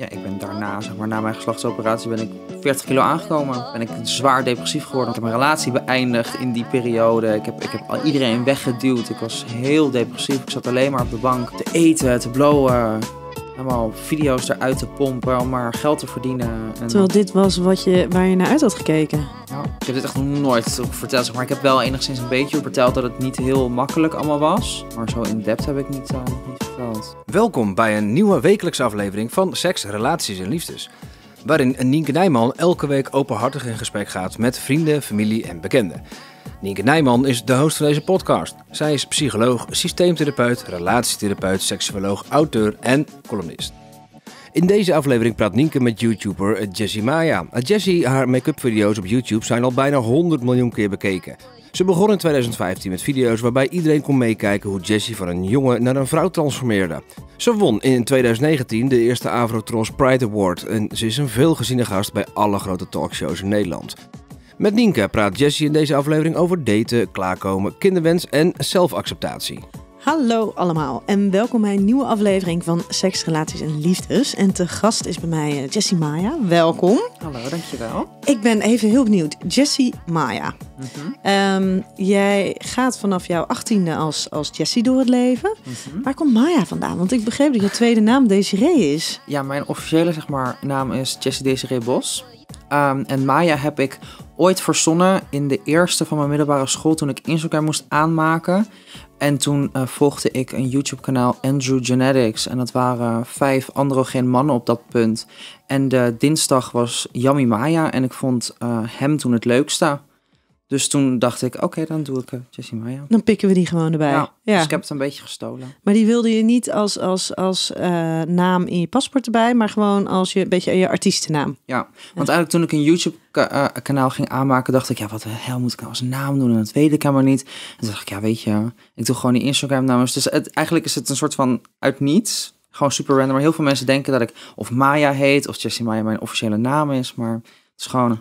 ja, ik ben daarna, zeg maar, na mijn geslachtsoperatie ben ik 40 kilo aangekomen. Ben ik zwaar depressief geworden. Ik heb mijn relatie beëindigd in die periode. Ik heb, ik heb iedereen weggeduwd. Ik was heel depressief. Ik zat alleen maar op de bank te eten, te blowen allemaal video's eruit te pompen om maar geld te verdienen. En Terwijl dit was wat je, waar je naar uit had gekeken. Ja, ik heb dit echt nog nooit verteld, maar ik heb wel enigszins een beetje verteld dat het niet heel makkelijk allemaal was. Maar zo in depth heb ik niet, eh, niet verteld. Welkom bij een nieuwe wekelijkse aflevering van Seks, Relaties en Liefdes. Waarin Nienke Nijman elke week openhartig in gesprek gaat met vrienden, familie en bekenden. Nienke Nijman is de host van deze podcast. Zij is psycholoog, systeemtherapeut, relatietherapeut, seksuoloog, auteur en columnist. In deze aflevering praat Nienke met YouTuber Jessie Maya. Jessie, haar make-up video's op YouTube zijn al bijna 100 miljoen keer bekeken. Ze begon in 2015 met video's waarbij iedereen kon meekijken hoe Jessie van een jongen naar een vrouw transformeerde. Ze won in 2019 de eerste Avrotros Pride Award en ze is een veelgeziene gast bij alle grote talkshows in Nederland. Met Nienke praat Jessie in deze aflevering over daten, klaarkomen, kinderwens en zelfacceptatie. Hallo allemaal en welkom bij een nieuwe aflevering van Seks, Relaties en Liefdes. En te gast is bij mij eh, Jessie Maya. Welkom. Hallo, dankjewel. Ik ben even heel benieuwd. Jessie Maya, mhm. ehm, jij gaat vanaf jouw achttiende als, als Jessie door het leven. Mhm. Waar komt Maya vandaan? Want ik begreep dat je tweede naam Desiree is. Ja, mijn officiële zeg maar, naam is Jessie Desiree Bos. Ehm, en Maya heb ik ooit verzonnen in de eerste van mijn middelbare school toen ik Instagram moest aanmaken. En toen eh, volgde ik een YouTube-kanaal Andrew Genetics. En dat waren vijf androgeen mannen op dat punt. En de dinsdag was Yami Maya. En ik vond eh, hem toen het leukste. Dus toen dacht ik, oké, dan doe ik uh, Jessie Maya Dan pikken we die gewoon erbij. ja. Dus ik heb het een beetje gestolen. Maar die wilde je niet als, als, als eh, naam in je paspoort erbij, maar gewoon als je een beetje je artiestennaam. Ja, want eigenlijk toen ik een YouTube-kanaal eh, ging aanmaken, dacht ik, ja, wat de hel moet ik nou als naam doen? En dat weet ik helemaal niet. En toen dacht ik, ja, weet je, ik doe gewoon die Instagram-naam. Dus het, eigenlijk is het een soort van uit niets. Gewoon super random. Maar heel veel mensen denken dat ik of Maya heet, of Jessie Maya mijn officiële naam is. Maar het is gewoon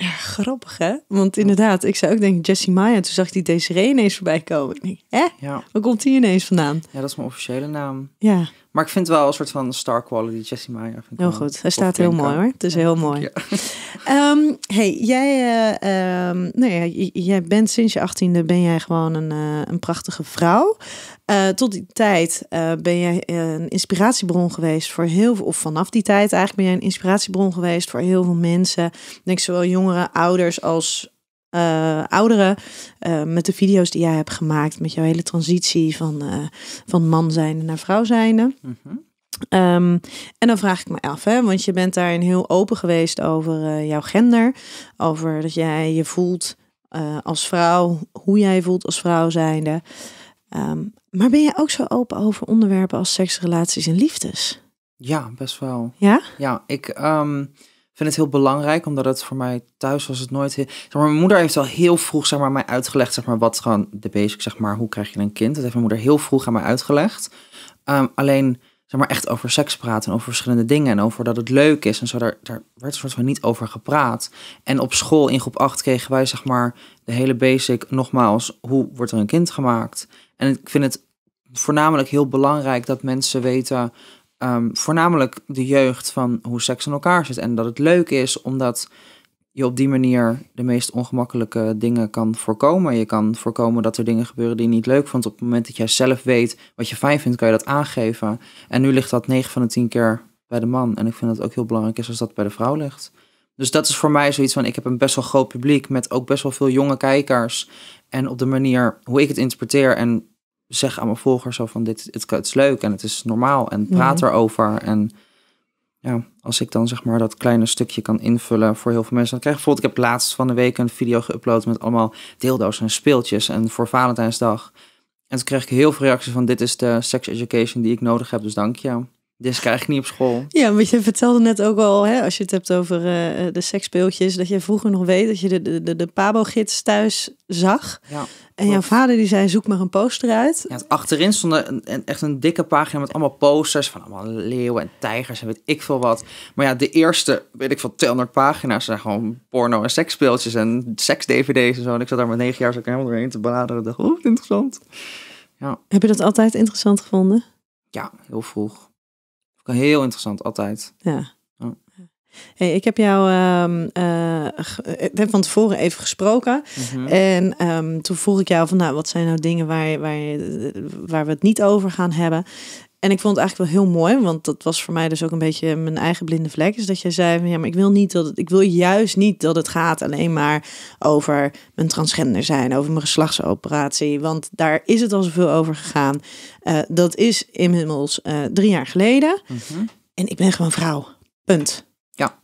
ja, grappig hè? Want inderdaad, ik zou ook denken Jessie Maya. Toen zag ik die Desiree ineens voorbij komen. Ik denk, hè? Ja. Waar komt die ineens vandaan? Ja, dat is mijn officiële naam. Ja. Maar ik vind het wel een soort van star quality Jessie Maya. Vind heel goed. Hij staat heel mooi hoor. Het is heel mooi. Ja. Ehm, hey, jij, uh, nou ja, jij bent sinds je achttiende ben jij gewoon een, eh, een prachtige vrouw. Eh, tot die tijd eh, ben jij een inspiratiebron geweest voor heel veel, of vanaf die tijd eigenlijk ben jij een inspiratiebron geweest voor heel veel mensen. Ik denk zowel jongeren, ouders als eh, ouderen. met de video's die jij hebt gemaakt, met jouw hele transitie van, van man zijnde naar vrouw zijnde. Mhm. Ehm, en dan vraag ik me af, hè, want je bent daarin heel open geweest over jouw gender, over dat jij je voelt als vrouw, hoe jij voelt als vrouw zijnde. Ehm, maar ben je ook zo open over onderwerpen als seks, relaties en liefdes? Ja, best wel. Ja? Ja, ik ehm, vind het heel belangrijk, omdat het voor mij thuis was het nooit... Heel, zeg maar, mijn moeder heeft al heel vroeg zeg maar, mij uitgelegd, zeg maar, wat gewoon de basic, zeg maar, hoe krijg je een kind? Dat heeft mijn moeder heel vroeg aan mij uitgelegd. Ehm, alleen, zeg maar, echt over seks praten over verschillende dingen en over dat het leuk is en zo, daar, daar werd soort van niet over gepraat. En op school in groep 8 kregen wij, zeg maar, de hele basic, nogmaals, hoe wordt er een kind gemaakt? En ik vind het voornamelijk heel belangrijk dat mensen weten, ehm, voornamelijk de jeugd, van hoe seks in elkaar zit. En dat het leuk is, omdat je op die manier de meest ongemakkelijke dingen kan voorkomen. Je kan voorkomen dat er dingen gebeuren die je niet leuk vond. Op het moment dat jij zelf weet wat je fijn vindt, kan je dat aangeven. En nu ligt dat 9 van de 10 keer bij de man. En ik vind dat het ook heel belangrijk is als dat bij de vrouw ligt. Dus dat is voor mij zoiets van, ik heb een best wel groot publiek met ook best wel veel jonge kijkers. En op de manier hoe ik het interpreteer en zeg aan mijn volgers zo van dit het, is leuk en het is normaal en mhm. praat erover. En ja, als ik dan zeg maar dat kleine stukje kan invullen voor heel veel mensen. Dan krijg ik bijvoorbeeld, ik heb laatst van de week een video geüpload met allemaal deeldoos en speeltjes en voor Valentijnsdag. En toen kreeg ik heel veel reacties van dit is de sex education die ik nodig heb, dus dank je. Dus krijg ik niet op school. Ja, want je vertelde net ook al, hè, als je het hebt over eh, de seksspeeltjes, dat je vroeger nog weet dat je de, de, de, Pabo-gids thuis zag. Ja, en jouw vader die zei, zoek maar een poster uit. Ja, achterin stond een, een, echt een dikke pagina met allemaal posters van allemaal leeuwen en tijgers en weet ik veel wat. Maar ja, de eerste, weet ik veel, 200 pagina's zijn gewoon porno en seksspeeltjes en seks-dvd's en zo. En ik zat daar met negen jaar zo helemaal doorheen te bladeren. dacht, oh, interessant. Ja. Heb je dat altijd interessant gevonden? Ja, heel vroeg. Heel interessant, altijd. Ja. Oh. Hey, ik heb jou um, uh, heb van tevoren even gesproken. Mhm. En ehm, toen vroeg ik jou van nou, wat zijn nou dingen waar, waar, eh, waar we het niet over gaan hebben. En ik vond het eigenlijk wel heel mooi, want dat was voor mij dus ook een beetje mijn eigen blinde vlek. Is dat jij zei van ja, maar ik wil niet dat het, ik wil juist niet dat het gaat alleen maar over mijn transgender zijn, over mijn geslachtsoperatie. Want daar is het al zoveel over gegaan. Eh, dat is inmiddels eh, drie jaar geleden. Mhm. En ik ben gewoon vrouw. Punt. Ja.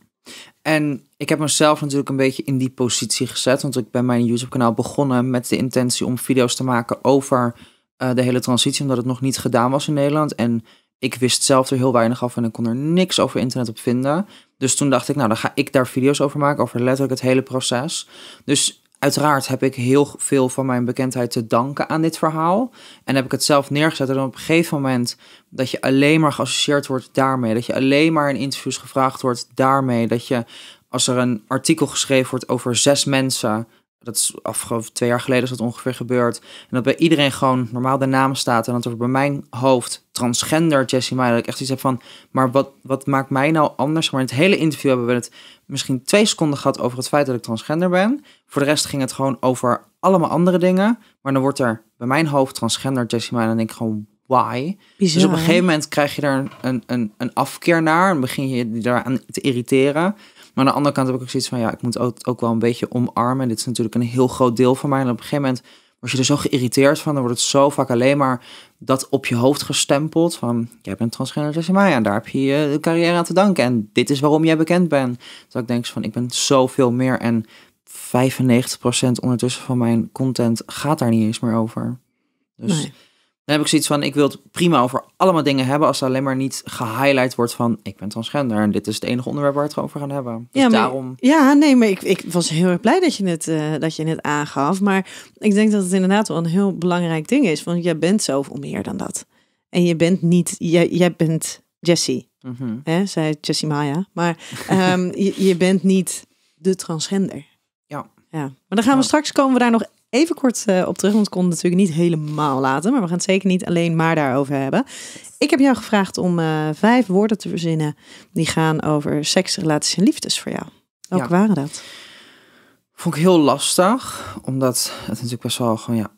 En ik heb mezelf natuurlijk een beetje in die positie gezet. Want ik ben mijn YouTube-kanaal begonnen met de intentie om video's te maken over eh, de hele transitie, omdat het nog niet gedaan was in Nederland. En ik wist zelf er heel weinig af en ik kon er niks over internet op vinden. Dus toen dacht ik, nou, dan ga ik daar video's over maken, over letterlijk het hele proces. Dus uiteraard heb ik heel veel van mijn bekendheid te danken aan dit verhaal. En heb ik het zelf neergezet. En op een gegeven moment dat je alleen maar geassocieerd wordt daarmee. Dat je alleen maar in interviews gevraagd wordt daarmee. Dat je als er een artikel geschreven wordt over zes mensen dat is afgelopen twee jaar geleden is dat ongeveer gebeurd. En dat bij iedereen gewoon normaal de naam staat. En dat er bij mijn hoofd transgender Jesse Meyer. Dat ik echt iets heb van, maar wat, wat maakt mij nou anders? Maar in het hele interview hebben we het misschien twee seconden gehad over het feit dat ik transgender ben. Voor de rest ging het gewoon over allemaal andere dingen. Maar dan wordt er bij mijn hoofd transgender Jesse Meyer. En dan denk ik gewoon, why? dus op een gegeven moment krijg je er een, een, een afkeer naar. En begin je je daaraan te irriteren. Maar aan de andere kant heb ik ook zoiets van, ja, ik moet ook, wel een beetje omarmen. Dit is natuurlijk een heel groot deel van mij. En op een gegeven moment als je er zo geïrriteerd van, dan wordt het zo vaak alleen maar dat op je hoofd gestempeld. Van, jij bent transgender, dat is mij. En daar heb je je carrière aan te danken. En dit is waarom jij bekend bent. Dat ik denk van, ik ben zoveel meer. En 95% ondertussen van mijn content gaat daar niet eens meer over. Dus... Dan heb ik zoiets van, ik wil het prima over allemaal dingen hebben... als er alleen maar niet gehighlight wordt van... ik ben transgender en dit is het enige onderwerp waar we het over gaan hebben. Dus ja, daarom... Ja, nee, maar ik, ik was heel erg blij dat je, het, eh, dat je het aangaf. Maar ik denk dat het inderdaad wel een heel belangrijk ding is. Want jij bent zoveel meer dan dat. En je bent niet... Jij, jij bent Jessie. Mm zei Jessie Maya. Maar ehm, je, je bent niet de transgender. Ja. Ja, maar dan gaan we straks komen we daar nog even kort eh, op terug, want ik kon het natuurlijk niet helemaal laten. Maar we gaan het zeker niet alleen maar daarover hebben. Ik heb jou gevraagd om eh, vijf woorden te verzinnen die gaan over seks, relaties en liefdes voor jou. Welke waren dat? Vond ik heel lastig, omdat het natuurlijk best wel gewoon ja,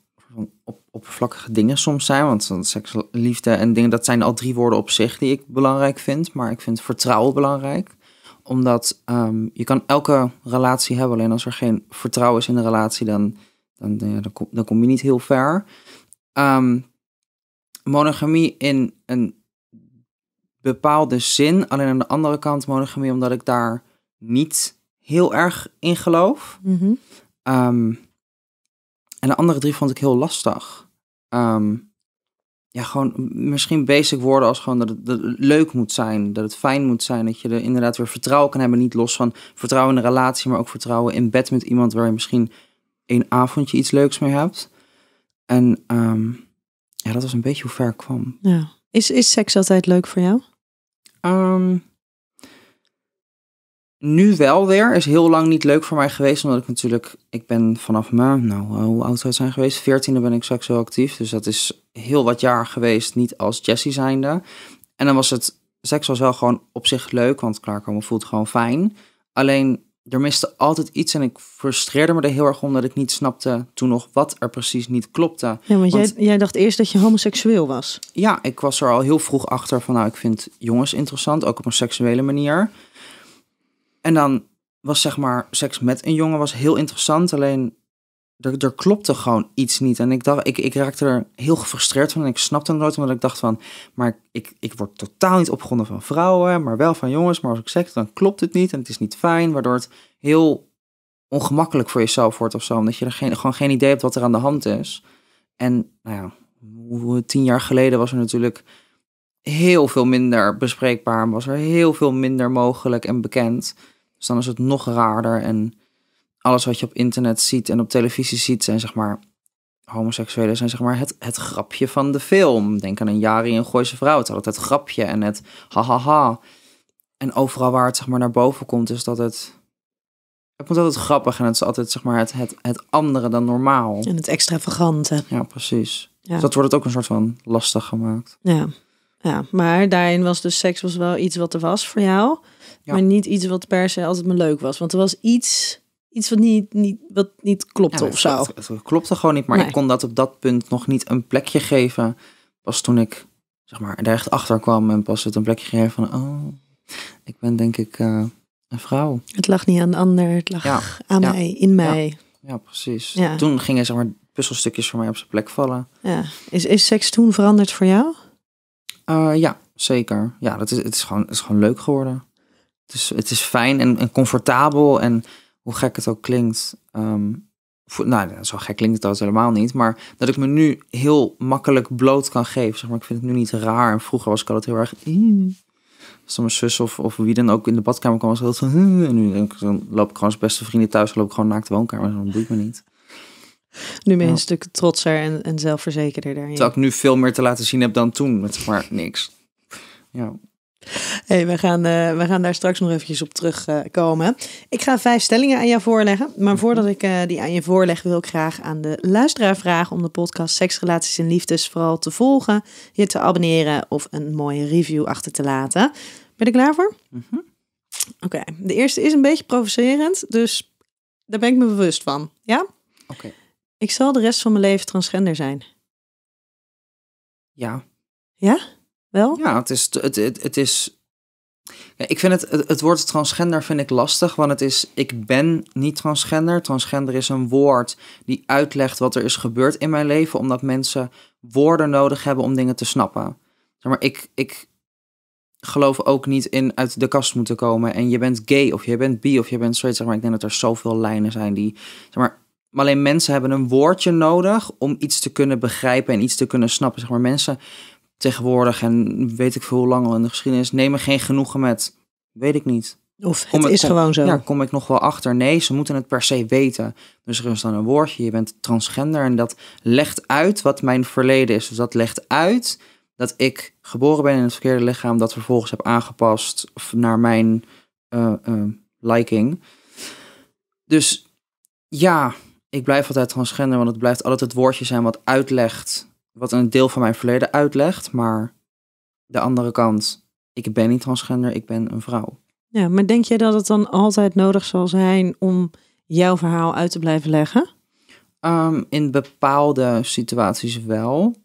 op, oppervlakkige dingen soms zijn. Want seks, liefde en dingen, dat zijn al drie woorden op zich die ik belangrijk vind. Maar ik vind vertrouwen belangrijk omdat ehm, je kan elke relatie hebben, alleen als er geen vertrouwen is in de relatie, dan dan, dan, kom, je niet heel ver. Ehm, monogamie in een bepaalde zin. Alleen aan de andere kant monogamie omdat ik daar niet heel erg in geloof. Mhm. Ehm, en de andere drie vond ik heel lastig. Ehm, ja, gewoon misschien basic woorden als gewoon dat het, dat het, leuk moet zijn, dat het fijn moet zijn, dat je er inderdaad weer vertrouwen kan hebben, niet los van vertrouwen in de relatie, maar ook vertrouwen in bed met iemand waar je misschien een avondje iets leuks mee hebt. En ehm, ja, dat was een beetje hoe ver ik kwam. Ja. Is, is seks altijd leuk voor jou? Ehm, nu wel weer. Is heel lang niet leuk voor mij geweest. Omdat ik natuurlijk, ik ben vanaf mijn nou eh, hoe oud zou het zijn geweest? Veertiende ben ik seksueel actief. Dus dat is heel wat jaar geweest. Niet als Jessie zijnde. En dan was het, seks was wel gewoon op zich leuk. Want klaarkomen voelt gewoon fijn. Alleen er miste altijd iets en ik frustreerde me er heel erg om ik niet snapte toen nog wat er precies niet klopte. Ja, want, jij, jij, dacht eerst dat je homoseksueel was. Ja, ik was er al heel vroeg achter van nou, ik vind jongens interessant, ook op een seksuele manier. En dan was zeg maar seks met een jongen was heel interessant, alleen er, er klopte gewoon iets niet. En ik, dacht, ik, ik raakte er heel gefrustreerd van. En ik snapte het nooit, omdat ik dacht van... maar ik, ik word totaal niet opgewonden van vrouwen... maar wel van jongens. Maar als ik seks, dan klopt het niet. En het is niet fijn, waardoor het heel ongemakkelijk voor jezelf wordt of zo. Omdat je er geen, gewoon geen idee hebt wat er aan de hand is. En nou ja, tien jaar geleden was er natuurlijk heel veel minder bespreekbaar. Was er heel veel minder mogelijk en bekend. Dus dan is het nog raarder en alles wat je op internet ziet en op televisie ziet, zijn zeg maar. Homoseksuelen zijn zeg maar het, het grapje van de film. Denk aan een Jari en Gooise vrouw. Het is altijd het grapje en het hahaha. Ha, ha. En overal waar het zeg maar naar boven komt, is dat het. Het moet altijd grappig en het is altijd zeg maar het, het, het andere dan normaal. En het extravagante. Ja, precies. Dus dat wordt het ook een soort van lastig gemaakt. Ja. ja, maar daarin was dus seks was wel iets wat er was voor jou. Maar niet iets wat per se altijd me leuk was. Want er was iets iets wat niet, niet, wat niet klopte ja, of zo. Het, klopte gewoon niet, maar ik kon dat op dat punt nog niet een plekje geven. Pas toen ik zeg maar, er echt achter kwam en pas het een plekje gegeven van, oh, ik ben denk ik eh, een vrouw. Het lag niet aan de ander, het lag aan mij, in mij. Ja, precies. Toen gingen zeg maar, puzzelstukjes voor mij op zijn plek vallen. Ja. Is, is seks toen veranderd voor jou? Eh, ja, zeker. Ja, dat is, het, is gewoon, het is gewoon leuk geworden. Het is, het is fijn en, en comfortabel en hoe gek het ook klinkt, ehm, voor, nou, zo gek klinkt het helemaal niet, maar dat ik me nu heel makkelijk bloot kan geven. Zeg maar, ik vind het nu niet raar. En vroeger was ik altijd heel erg. Als mijn zus of, of wie dan ook in de badkamer kwam, was het En nu dan loop ik gewoon als beste vrienden thuis, loop ik gewoon naakt de woonkamer. doe boeit me niet. Nu ben je een stuk trotser en, en zelfverzekerder daarin. Dat ik nu veel meer te laten zien heb dan toen, met maar niks. Ja. Hey, we, gaan, eh, we gaan daar straks nog eventjes op terugkomen. ik ga vijf stellingen aan jou voorleggen. Maar mhm. voordat ik eh, die aan je voorleg, wil ik graag aan de luisteraar vragen om de podcast Seks, Relaties en Liefdes vooral te volgen, je te abonneren of een mooie review achter te laten. Ben je klaar voor? Mhm. Oké, de eerste is een beetje provocerend, dus daar ben ik me bewust van. Ja? Oké. Ik zal de rest van mijn leven transgender zijn. Ja. Ja? wel? Ja, het is. Het, het, het is ja, ik vind het, het, het, woord transgender vind ik lastig, want het is, ik ben niet transgender. Transgender is een woord die uitlegt wat er is gebeurd in mijn leven, omdat mensen woorden nodig hebben om dingen te snappen. Zeg maar ik, ik geloof ook niet in uit de kast moeten komen en je bent gay of je bent bi of je bent straight. Zeg maar, ik denk dat er zoveel lijnen zijn die, zeg maar, maar alleen mensen hebben een woordje nodig om iets te kunnen begrijpen en iets te kunnen snappen. Zeg maar, mensen tegenwoordig en weet ik veel hoe lang al in de geschiedenis, neem er geen genoegen met. Weet ik niet. Of het is gewoon zo. Ja, kom ik nog wel achter. Nee, ze moeten het per se weten. Dus er is dan een woordje, je bent transgender en dat legt uit wat mijn verleden is. Dus dat legt uit dat ik geboren ben in het verkeerde lichaam, dat vervolgens heb aangepast naar mijn uh, liking. Dus ja, ik blijf altijd transgender, want het blijft altijd het woordje zijn wat uitlegt wat een deel van mijn verleden uitlegt, maar de andere kant, ik ben niet transgender, ik ben een vrouw. Ja, maar denk jij dat het dan altijd nodig zal zijn om jouw verhaal uit te blijven leggen? Ehm, in bepaalde situaties wel.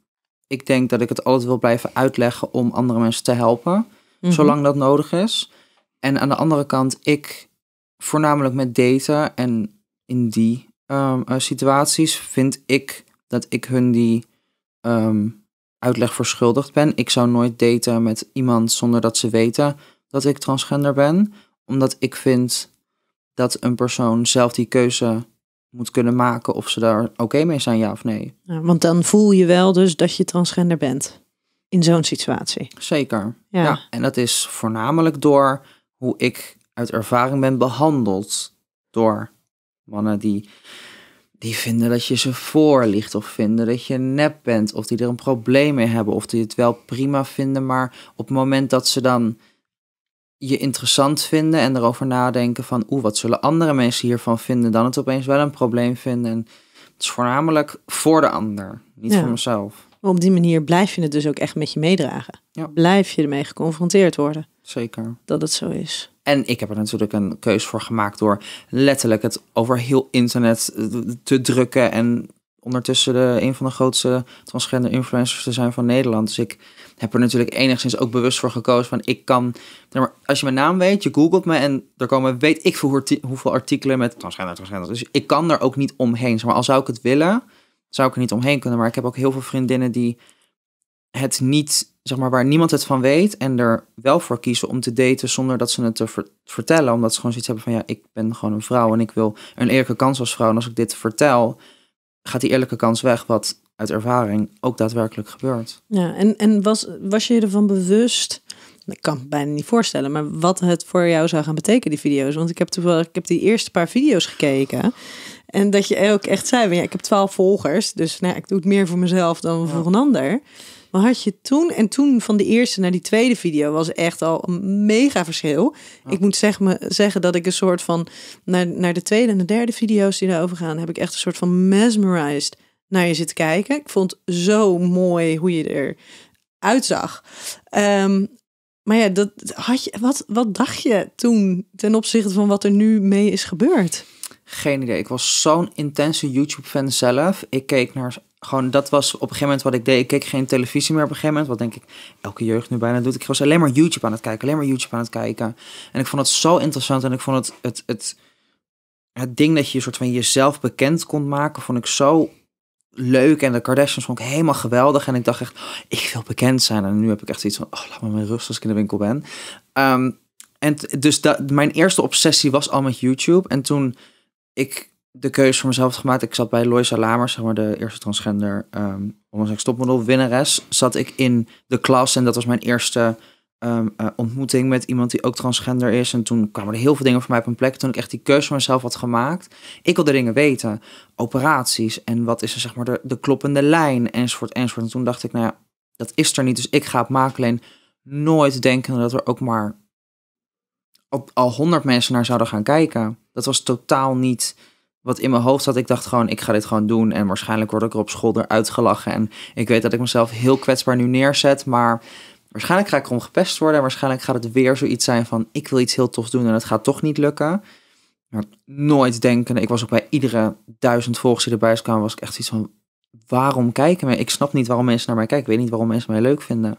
Ik denk dat ik het altijd wil blijven uitleggen om andere mensen te helpen, mhm. zolang dat nodig is. En aan de andere kant, ik voornamelijk met daten en in die ehm, eh, situaties vind ik dat ik hun die um, uitleg verschuldigd ben. Ik zou nooit daten met iemand zonder dat ze weten dat ik transgender ben. Omdat ik vind dat een persoon zelf die keuze moet kunnen maken of ze daar oké mee zijn, ja of nee. Ja, want dan voel je wel dus dat je transgender bent in zo'n situatie. Zeker. ja. En dat is voornamelijk door hoe ik uit ervaring ben behandeld door mannen die die vinden dat je ze voorliegt of vinden dat je nep bent of die er een probleem mee hebben of die het wel prima vinden, maar op het moment dat ze dan je interessant vinden en erover nadenken van oeh, wat zullen andere mensen hiervan vinden, dan het opeens wel een probleem vinden. het is voornamelijk voor de ander, niet voor mezelf. op die manier blijf je het dus ook echt met je meedragen. Blijf je ermee geconfronteerd worden. Zeker. Dat het zo is. En ik heb er natuurlijk een keus voor gemaakt door letterlijk het over heel internet eh, te drukken. En ondertussen de, een van de grootste transgender influencers te zijn van Nederland. Dus ik heb er natuurlijk enigszins ook bewust voor gekozen. Van ik kan, als je mijn naam weet, je googelt me en er komen weet ik veel hoeveel artikelen met transgender, transgender. Dus ik kan er ook niet omheen. maar al zou ik het willen, zou ik er niet omheen kunnen. Maar ik heb ook heel veel vriendinnen die het niet zeg maar, waar niemand het van weet en er wel voor kiezen om te daten zonder dat ze het te vertellen. Omdat ze gewoon zoiets hebben van ja, ik ben gewoon een vrouw en ik wil een eerlijke kans als vrouw. En als ik dit vertel, gaat die eerlijke kans weg, wat uit ervaring ook daadwerkelijk gebeurt. Ja, en, en was, was je ervan bewust? Ik kan me bijna niet voorstellen, maar wat het voor jou zou gaan betekenen, die video's. Want ik heb toevallig, ik heb die eerste paar video's gekeken. En dat je ook echt zei, ja, ik heb twaalf volgers, dus nou, ik doe het meer voor mezelf dan voor een ander. Maar had je toen en toen van de eerste naar die tweede video was echt al een mega verschil. Ik moet zeg me, zeggen dat ik een soort van naar, naar de tweede en de derde video's die daarover gaan, heb ik echt een soort van mesmerized naar je zitten kijken. Ik vond zo mooi hoe je eruit zag. Ehm, maar ja, dat had je, wat, wat dacht je toen ten opzichte van wat er nu mee is gebeurd? Geen idee. Ik was zo'n intense YouTube-fan zelf. Ik keek naar gewoon, dat was op een gegeven moment wat ik deed. Ik keek geen televisie meer op een gegeven moment. Wat denk ik, elke jeugd nu bijna doet. Ik was alleen maar YouTube aan het kijken. Alleen maar YouTube aan het kijken. En ik vond het zo interessant. En ik vond het, het, het, het ding dat je soort van jezelf bekend kon maken, vond ik zo leuk. En de Kardashians vond ik helemaal geweldig. En ik dacht echt, oh, ik wil bekend zijn. En nu heb ik echt iets van, oh, laat me mijn rust als ik in de winkel ben. Ehm, en dus dat, mijn eerste obsessie was al met YouTube. En toen ik de keuze voor mezelf gemaakt. Ik zat bij Loisa Lamers, zeg maar de eerste transgender um, ehm, ondanks stopmodel winnares, zat ik in de klas en dat was mijn eerste ehm, eh, ontmoeting met iemand die ook transgender is. En toen kwamen er heel veel dingen voor mij op een plek. Toen ik echt die keuze voor mezelf had gemaakt, ik wilde dingen weten, operaties en wat is er zeg maar de, de kloppende lijn enzovoort enzovoort. En toen dacht ik, nou ja, dat is er niet, dus ik ga het maken. Alleen nooit denken dat er ook maar al honderd mensen naar zouden gaan kijken. Dat was totaal niet wat in mijn hoofd zat. Ik dacht gewoon, ik ga dit gewoon doen. En waarschijnlijk word ik er op school eruit gelachen. En ik weet dat ik mezelf heel kwetsbaar nu neerzet. Maar waarschijnlijk ga ik erom gepest worden. En waarschijnlijk gaat het weer zoiets zijn van, ik wil iets heel tofs doen en het gaat toch niet lukken. Maar nooit denken. Ik was ook bij iedere duizend volgers die erbij kwamen, was ik echt iets van, waarom kijken mij? Ik snap niet waarom mensen naar mij kijken. Ik weet niet waarom mensen mij leuk vinden.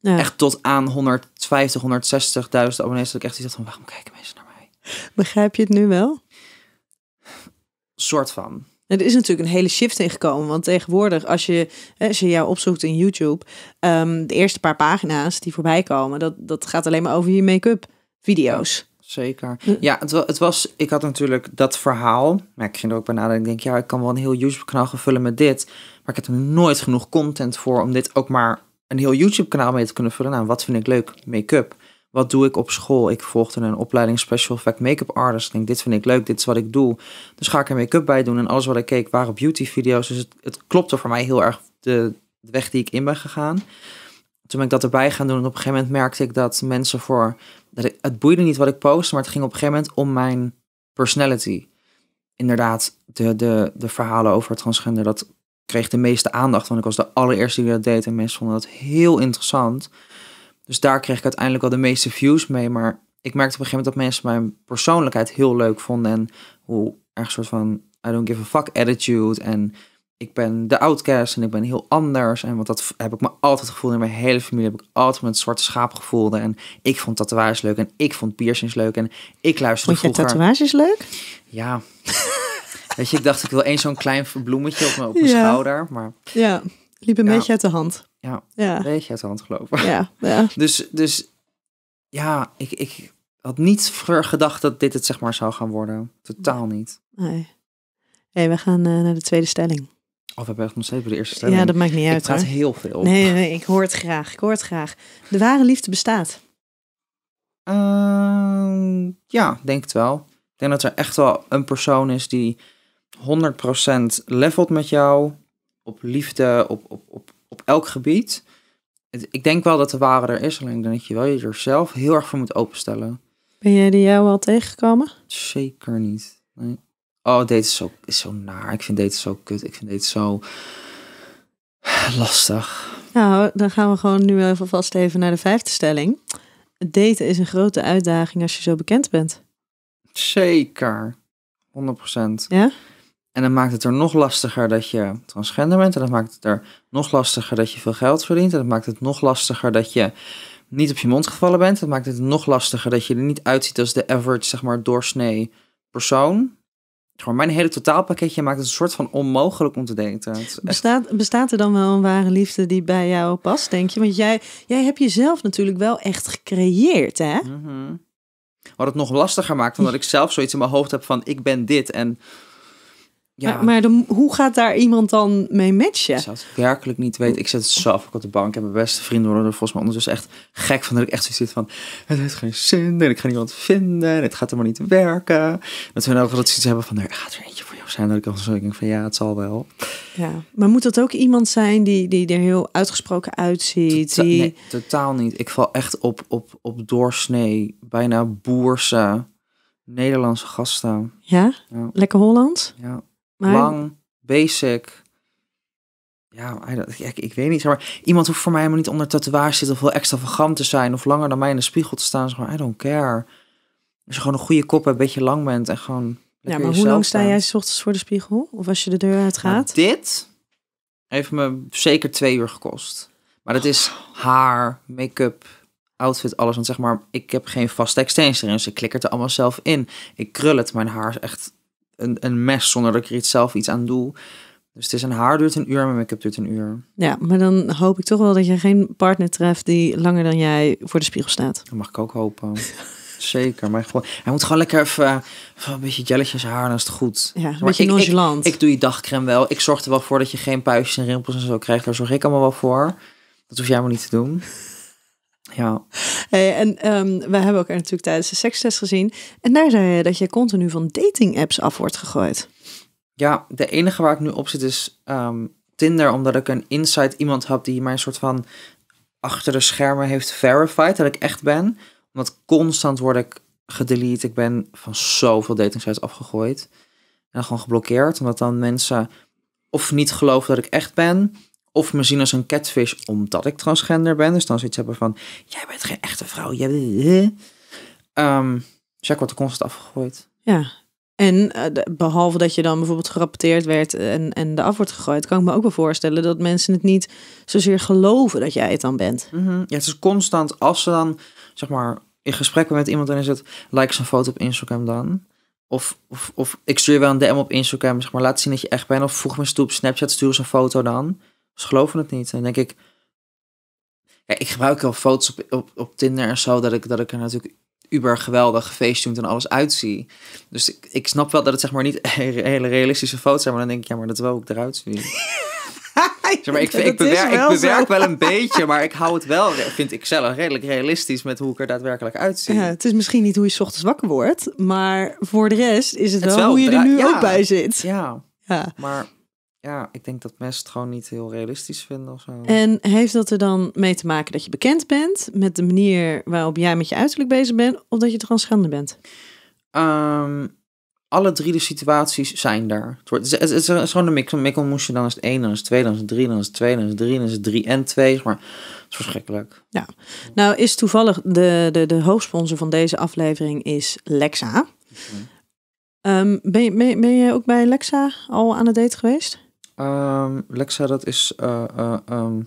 Ja. Echt tot aan 150, 160.000 abonnees dat ik echt iets van, waarom kijken mensen naar mij? Begrijp je het nu wel? Soort van. Nou, er is natuurlijk een hele shift ingekomen, Want tegenwoordig, als je, als je jou opzoekt in YouTube, ehm, de eerste paar pagina's die voorbij komen, dat, dat gaat alleen maar over je make-up video's. zeker. Ja, het, het, was, ik had natuurlijk dat verhaal. Maar ik ging er ook bij nadenken. Ik denk, ja, ik kan wel een heel YouTube-kanaal gevullen vullen met dit. Maar ik heb er nooit genoeg content voor om dit ook maar een heel YouTube-kanaal mee te kunnen vullen. Nou, wat vind ik leuk? Make-up. Wat doe ik op school? Ik volgde een opleiding Special Effect Make-up Artist. Ik denk, dit vind ik leuk, dit is wat ik doe. Dus ga ik er make-up bij doen. En alles wat ik keek waren beauty video's. Dus het, het klopte voor mij heel erg de, de weg die ik in ben gegaan toen ben ik dat erbij gaan doen. En op een gegeven moment merkte ik dat mensen voor. Dat het boeide niet wat ik postte, maar het ging op een gegeven moment om mijn personality. Inderdaad, de, de, de verhalen over transgender, dat kreeg de meeste aandacht. Want ik was de allereerste die dat deed. En mensen vonden dat heel interessant. Dus daar kreeg ik uiteindelijk wel de meeste views mee. Maar ik merkte op een gegeven moment dat mensen mijn persoonlijkheid heel leuk vonden. En hoe erg een soort van I don't give a fuck attitude. En ik ben de outcast en ik ben heel anders. En want dat heb ik me altijd gevoeld. In mijn hele familie heb ik altijd met zwarte schaap gevoeld. En ik vond tatoeages leuk en ik vond piercings leuk. En ik luisterde vond je vroeger... tatoeages leuk? Ja. Weet je, ik dacht ik wil eens zo'n klein bloemetje op mijn, ja. schouder. Maar... Ja, liep een beetje uit de hand ja, ja. een beetje uit de hand gelopen. Ja, ja. Dus, dus ja, ik, ik had niet gedacht dat dit het zeg maar zou gaan worden. Totaal niet. Nee. hey, we gaan eh, naar de tweede stelling. Of oh, we hebben echt nog steeds bij de eerste stelling. Ja, dat maakt niet uit. Het gaat heel veel. Nee, nee, ik hoor het graag. Ik hoor het graag. De ware liefde bestaat. Ehm, ja, denk het wel. Ik denk dat er echt wel een persoon is die 100% levelt met jou. Op liefde, op, op, op elk gebied. ik denk wel dat de ware er is, alleen dat je wel je er zelf heel erg voor moet openstellen. Ben jij die jou al tegengekomen? Zeker niet. Nee. Oh, dat is zo, is zo naar. Ik vind dit zo kut. Ik vind dit zo lastig. Nou, dan gaan we gewoon nu even vast even naar de vijfde stelling. Daten is een grote uitdaging als je zo bekend bent. Zeker. 100%. Ja? En dan maakt het er nog lastiger dat je transgender bent. En dat maakt het er nog lastiger dat je veel geld verdient. En dat maakt het nog lastiger dat je niet op je mond gevallen bent. Dat maakt het nog lastiger dat je er niet uitziet als de average, zeg maar, doorsnee persoon. Gewoon mijn hele totaalpakketje maakt het een soort van onmogelijk om te denken. Bestaat, bestaat er dan wel een ware liefde die bij jou past, denk je? Want jij, jij hebt jezelf natuurlijk wel echt gecreëerd, hè? Mhm. Wat het nog lastiger maakt, omdat ik zelf zoiets in mijn hoofd heb van ik ben dit en ja. Maar, maar hoe gaat daar iemand dan mee matchen? Ik werkelijk niet weten. Ik zo zelf op de bank en mijn beste vrienden worden er volgens mij ondertussen echt gek van. Dat ik echt zoiets zit van, het heeft geen zin en ik ga niemand vinden en het gaat helemaal niet werken. Dat we nou dat ze iets hebben van, nou, er gaat er eentje voor jou zijn. Dat ik al zo denk van, ja, het zal wel. Ja, maar moet dat ook iemand zijn die, die er heel uitgesproken uitziet? die... Nee, totaal niet. Ik val echt op, op, op doorsnee, bijna boerse Nederlandse gasten. Ja? ja. Lekker Holland. Ja. Lang, basic. Ja, ik, ik weet niet. Zeg maar, iemand hoeft voor mij helemaal niet onder tatoeage zitten of heel extravagant te zijn of langer dan mij in de spiegel te staan. Zeg maar, I don't care. Als je gewoon een goede kop hebt, een beetje lang bent en gewoon. Ja, maar hoe lang sta jij s ochtends voor de spiegel? Of als je de deur uit nou, gaat? dit heeft me zeker twee uur gekost. Maar dat is haar, make-up, outfit, alles. Want zeg maar, ik heb geen vaste extensions erin. Dus ik klik het er allemaal zelf in. Ik krul het. Mijn haar is echt een, een mes zonder dat ik er iets zelf iets aan doe. Dus het is een haar duurt een uur, mijn make-up duurt een uur. Ja, maar dan hoop ik toch wel dat je geen partner treft die langer dan jij voor de spiegel staat. Dat mag ik ook hopen. Zeker, maar gewoon, hij moet gewoon lekker even, een beetje jelletjes haar en dan is het goed. Ja, maar ik, Ik, doe je dagcreme wel. Ik zorg er wel voor dat je geen puistjes en rimpels en zo krijgt. Daar zorg ik allemaal wel voor. Dat hoef jij maar niet te doen. Ja. Hey, eh, en um, ehm, wij hebben elkaar natuurlijk tijdens de sekstest gezien. En daar zei je dat je continu van dating apps af wordt gegooid. Ja, de enige waar ik nu op zit is ehm, Tinder, omdat ik een insight iemand heb die mij een soort van achter de schermen heeft verified dat ik echt ben. Omdat constant word ik gedelete. Ik ben van zoveel datingsites afgegooid. En gewoon geblokkeerd, omdat dan mensen of niet geloven dat ik echt ben, of me zien als een catfish omdat ik transgender ben. Dus dan zoiets hebben van, jij bent geen echte vrouw. Jij... Um, dus ik word er constant afgegooid. Ja, en eh, behalve dat je dan bijvoorbeeld gerapporteerd werd en, en de af wordt gegooid, kan ik me ook wel voorstellen dat mensen het niet zozeer geloven dat jij het dan bent. Mm Ja, het is constant als ze dan, zeg maar, in gesprekken met iemand en is het, like een foto op Instagram dan. Of, of, of ik stuur wel een DM op Instagram, zeg maar, laat zien dat je echt bent. Of voeg me stoep toe op Snapchat, stuur ze een foto dan geloof geloven het niet. En dan denk ik, ja, ik gebruik wel foto's op, op, op Tinder en zo, dat ik, dat ik er natuurlijk uber geweldig feestdoend en alles uitzie. Dus ik, ik snap wel dat het zeg maar niet hele realistische foto's zijn, maar dan denk ik, ja, maar dat wil ik eruit zien. zeg maar, ik, ik, ik bewerk, wel, ik bewerk wel een beetje, maar ik hou het wel, vind ik zelf, redelijk realistisch met hoe ik er daadwerkelijk uitzie. Ja, het is misschien niet hoe je s ochtends wakker wordt, maar voor de rest is het, wel, hoe je er nu ook bij zit. Ja, ja. maar ja, ik denk dat mensen het gewoon niet heel realistisch vinden of zo. En heeft dat er dan mee te maken dat je bekend bent met de manier waarop jij met je uiterlijk bezig bent, of dat je transgender bent? Ehm, alle drie de situaties zijn daar. Het, wordt, het, is, gewoon een mix mikkel, Moest je dan is één, dan is twee, dan is drie, dan is twee, dan is drie, dan is drie en twee. Maar het is verschrikkelijk. Ja, nou is toevallig de, de, de hoofdsponsor van deze aflevering is Lexa. Mm ben, ehm, ben, je ook bij Lexa al aan het date geweest? Ehm, Lexa, dat is. Eh, eh, ehm,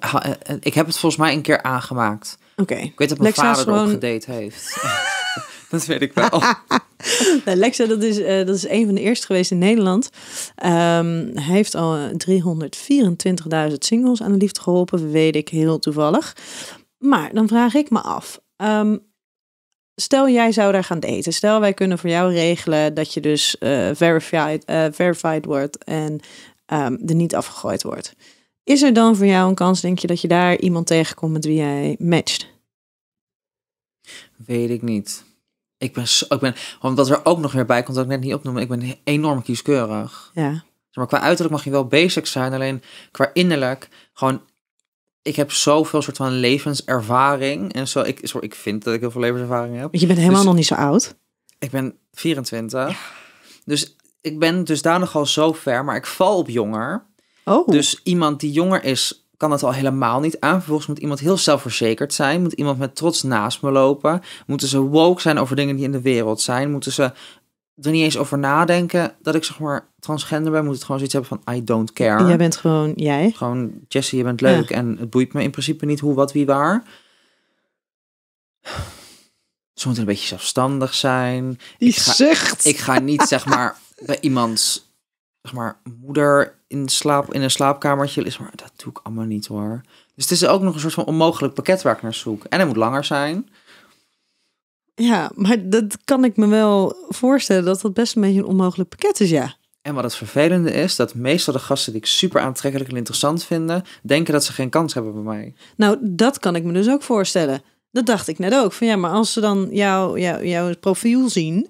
eh, ik heb het volgens mij een keer aangemaakt. Oké. Ik weet dat mijn Lexa vader gewoon... ook gedate heeft. dat weet ik wel. Nou, Lexa, dat is, dat is een van de eerste geweest in Nederland. Ehm, hij heeft al 324.000 singles aan de liefde geholpen, weet ik heel toevallig. Maar dan vraag ik me af. stel jij zou daar gaan daten. Stel wij kunnen voor jou regelen dat je dus uh, verified, verified wordt en de ehm, niet afgegooid wordt. Is er dan voor jou een kans, denk je, dat je daar iemand tegenkomt met wie jij matcht? Weet ik niet. Ik ben, zo, ik ben omdat er ook nog weer bij komt, dat ik net niet opnoemen, ik ben enorm kieskeurig. Ja. Maar qua uiterlijk mag je wel basic zijn, alleen qua innerlijk, gewoon, ik heb zoveel soort van levenservaring en zo. Ik, sorry, ik vind dat ik heel veel levenservaring heb. Je bent helemaal dus nog niet zo oud. Ik ben 24. Dus ik ben dus daar nogal zo ver, maar ik val op jonger. Oh. Dus iemand die jonger is, kan het al helemaal niet aan. Vervolgens moet iemand heel zelfverzekerd zijn. Moet iemand met trots naast me lopen. Moeten ze woke zijn over dingen die in de wereld zijn. Moeten ze er niet eens over nadenken dat ik zeg maar transgender ben. Moet het gewoon zoiets hebben van I don't care. Jij bent gewoon jij. Gewoon Jesse, je bent leuk en het boeit me in principe niet hoe, wat, wie, waar. Ze moeten een beetje zelfstandig zijn. Die ik ga, zegt. Ik ga niet zeg maar bij iemands zeg maar, moeder in, slaap, in een slaapkamertje is. Maar dat doe ik allemaal niet hoor. Dus het is ook nog een soort van onmogelijk pakket waar ik naar zoek. En hij moet langer zijn. Ja, maar dat kan ik me wel voorstellen dat dat best een beetje een onmogelijk pakket is, ja. En wat het vervelende is, dat meestal de gasten die ik super aantrekkelijk en interessant vinden, denken dat ze geen kans hebben bij mij. Nou, dat kan ik me dus ook voorstellen. Dat dacht ik net ook. Van ja, maar als ze dan jouw jou, jouw profiel zien,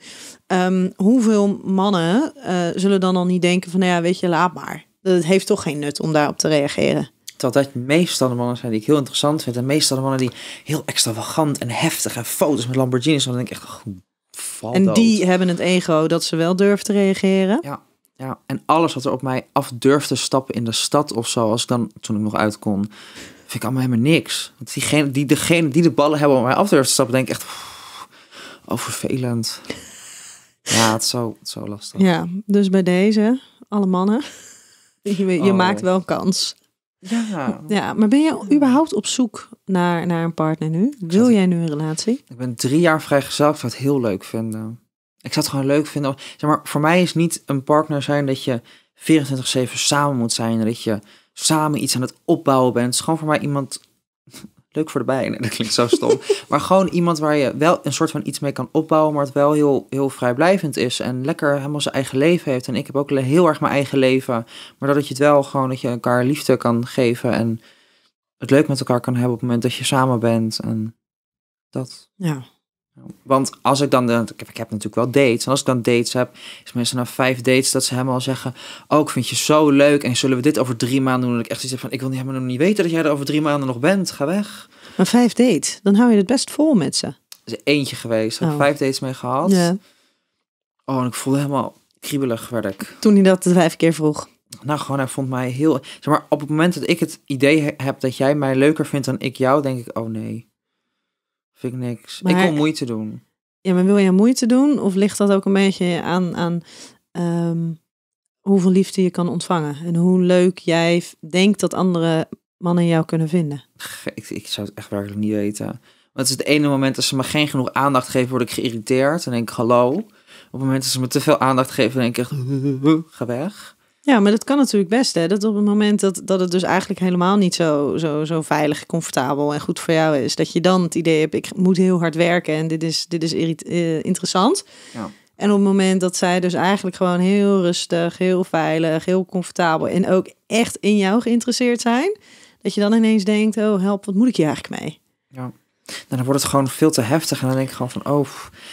Ehm, hoeveel mannen eh, zullen dan al niet denken van, nou ja, weet je, laat maar. Het heeft toch geen nut om daarop te reageren. Totdat dat meestal de mannen zijn die ik heel interessant vind. En meestal de mannen die heel extravagant en heftig en foto's met Lamborghinis. Dan denk ik echt, oh, En die hebben het ego dat ze wel durven te reageren. Ja, ja. En alles wat er op mij af durfde stappen in de stad of zo. Als ik dan, toen ik nog uit kon, vind ik allemaal helemaal niks. Want diegene die, degene die de ballen hebben om mij af durft te stappen, denk ik echt, oh, vervelend. Ja, het is zo, zo lastig. Ja, dus bij deze, alle mannen, je, je oh. maakt wel kans. Ja. ja, maar ben je überhaupt op zoek naar, naar een partner nu? Wil jij nu een relatie? Ik ben drie jaar vrijgezel, ik zou het heel leuk vinden. Ik zou het gewoon leuk vinden. Zeg maar, voor mij is niet een partner zijn dat je 24-7 samen moet zijn. Dat je samen iets aan het opbouwen bent. Het is gewoon voor mij iemand leuk voor de bijen. Dat klinkt zo stom. maar gewoon iemand waar je wel een soort van iets mee kan opbouwen, maar het wel heel, heel vrijblijvend is en lekker helemaal zijn eigen leven heeft. En ik heb ook heel erg mijn eigen leven, maar dat je het wel gewoon, dat je elkaar liefde kan geven en het leuk met elkaar kan hebben op het moment dat je samen bent. En dat. Ja. Want als ik dan, de, ik, heb, natuurlijk wel dates. En als ik dan dates heb, is mensen na vijf dates dat ze hem al zeggen: Oh, ik vind je zo leuk. En zullen we dit over drie maanden doen? En ik echt iets heb van: Ik wil helemaal nog niet weten dat jij er over drie maanden nog bent. Ga weg. Maar vijf dates, dan hou je het best vol met ze. Er is eentje geweest. Daar heb oh. vijf dates mee gehad. Ja. Oh, en ik voelde helemaal kriebelig, werd ik. Toen hij dat de vijf keer vroeg. Nou, gewoon, hij vond mij heel. Zeg maar, op het moment dat ik het idee heb dat jij mij leuker vindt dan ik jou, denk ik: Oh nee. Vind ik niks. ik wil moeite doen. Ja, maar wil jij moeite doen? Of ligt dat ook een beetje aan, aan ehm, hoeveel liefde je kan ontvangen? En hoe leuk jij denkt dat andere mannen jou kunnen vinden? Ik, ik zou het echt werkelijk niet weten. Want het is het ene moment als ze me geen genoeg aandacht geven, word ik geïrriteerd. En denk ik, hallo. Op het moment dat ze me te veel aandacht geven, denk ik echt, ga weg. Ja, maar dat kan natuurlijk best. Hè? Dat op het moment dat, dat het dus eigenlijk helemaal niet zo, zo, zo veilig, comfortabel en goed voor jou is. Dat je dan het idee hebt, ik moet heel hard werken en dit is, dit is eh, interessant. Ja. En op het moment dat zij dus eigenlijk gewoon heel rustig, heel veilig, heel comfortabel en ook echt in jou geïnteresseerd zijn. Dat je dan ineens denkt, oh help, wat moet ik hier eigenlijk mee? Ja. Nou, dan wordt het gewoon veel te heftig en dan denk ik gewoon van, oh,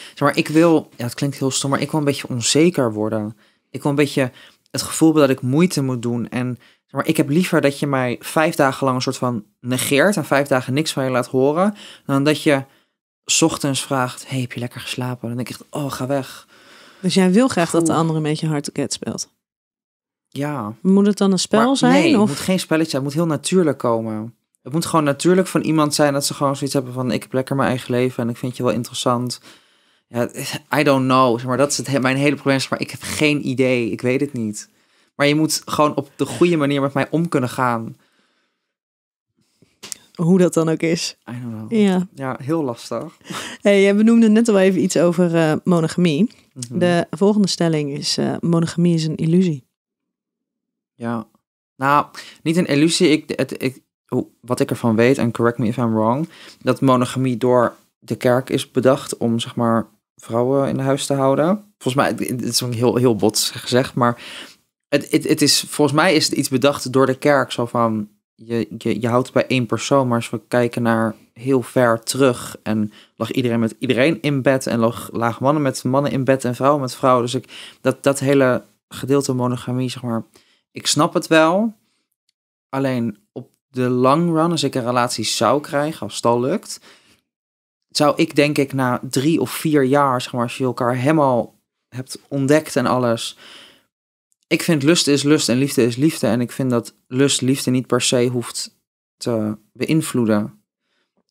zeg maar, ik wil, ja, het klinkt heel stom, maar ik wil een beetje onzeker worden. Ik wil een beetje, het gevoel dat ik moeite moet doen. En maar ik heb liever dat je mij vijf dagen lang een soort van negeert en vijf dagen niks van je laat horen, dan dat je ochtends vraagt: Hey, heb je lekker geslapen? Dan denk ik echt: Oh, ga weg. Dus jij wil graag dat de andere een beetje hard to get speelt? Ja. Moet het dan een spel zijn? of? het moet geen spelletje zijn. Het moet heel natuurlijk komen. Het moet gewoon natuurlijk van iemand zijn dat ze gewoon zoiets hebben van: Ik heb lekker mijn eigen leven en ik vind je wel interessant. Ja, I don't know. Zeg maar dat is het, mijn hele probleem. Zeg maar ik heb geen idee. Ik weet het niet. Maar je moet gewoon op de goede manier met mij om kunnen gaan. Hoe dat dan ook is. Ja, ja heel lastig. Hey, je benoemde net al even iets over eh, monogamie. Mhm. De volgende stelling is: eh, monogamie is een illusie. Ja, nou, niet een illusie. Ik, het, ik, wat ik ervan weet, en correct me if I'm wrong, dat monogamie door de kerk is bedacht om zeg maar vrouwen in huis te houden. Volgens mij, het is heel, heel bots gezegd, maar het, het, het is, volgens mij is het iets bedacht door de kerk. Zo van, je, je, je houdt bij één persoon, maar als we kijken naar heel ver terug en lag iedereen met iedereen in bed en lag, laag mannen met mannen in bed en vrouwen met vrouwen. Dus ik, dat, dat hele gedeelte monogamie, zeg maar, ik snap het wel. Alleen op de long run, als ik een relatie zou krijgen, als dat lukt, zou ik denk ik na drie of vier jaar, zeg maar, als je elkaar helemaal hebt ontdekt en alles. Ik vind lust is lust en liefde is liefde. En ik vind dat lust liefde niet per se hoeft te beïnvloeden.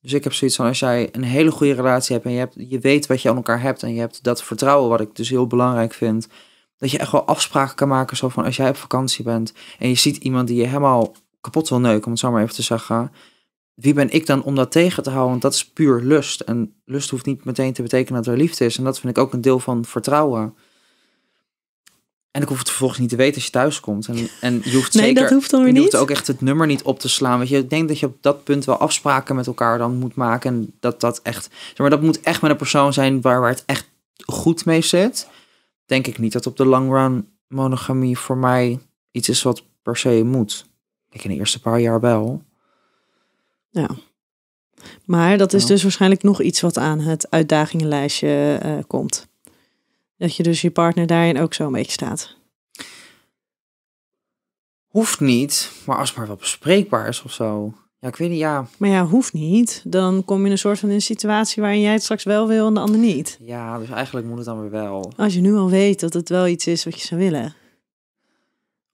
Dus ik heb zoiets van als jij een hele goede relatie hebt en je, hebt, je weet wat je aan elkaar hebt en je hebt dat vertrouwen, wat ik dus heel belangrijk vind. Dat je echt wel afspraken kan maken, zo van als jij op vakantie bent en je ziet iemand die je helemaal kapot wil neuken, om het zo maar even te zeggen wie ben ik dan om dat tegen te houden? Want dat is puur lust. En lust hoeft niet meteen te betekenen dat er liefde is. En dat vind ik ook een deel van vertrouwen. En ik hoef het vervolgens niet te weten als je thuis komt. En, en je hoeft nee, dat hoeft dan weer niet. Je hoeft ook echt het nummer niet op te slaan. Want je denkt dat je op dat punt wel afspraken met elkaar dan moet maken. En dat dat echt. Zeg maar dat moet echt met een persoon zijn waar, waar het echt goed mee zit. Denk ik niet dat op de long run monogamie voor mij iets is wat per se moet. Ik in de eerste paar jaar wel. Ja. Maar dat is dus waarschijnlijk nog iets wat aan het uitdagingenlijstje eh, komt. Dat je dus je partner daarin ook zo een beetje staat. Hoeft niet, maar als het maar wel bespreekbaar is of zo. Ja, ik weet niet, ja. Maar ja, hoeft niet. Dan kom je in een soort van een situatie waarin jij het straks wel wil en de ander niet. Ja, dus eigenlijk moet het dan weer wel. Als je nu al weet dat het wel iets is wat je zou willen.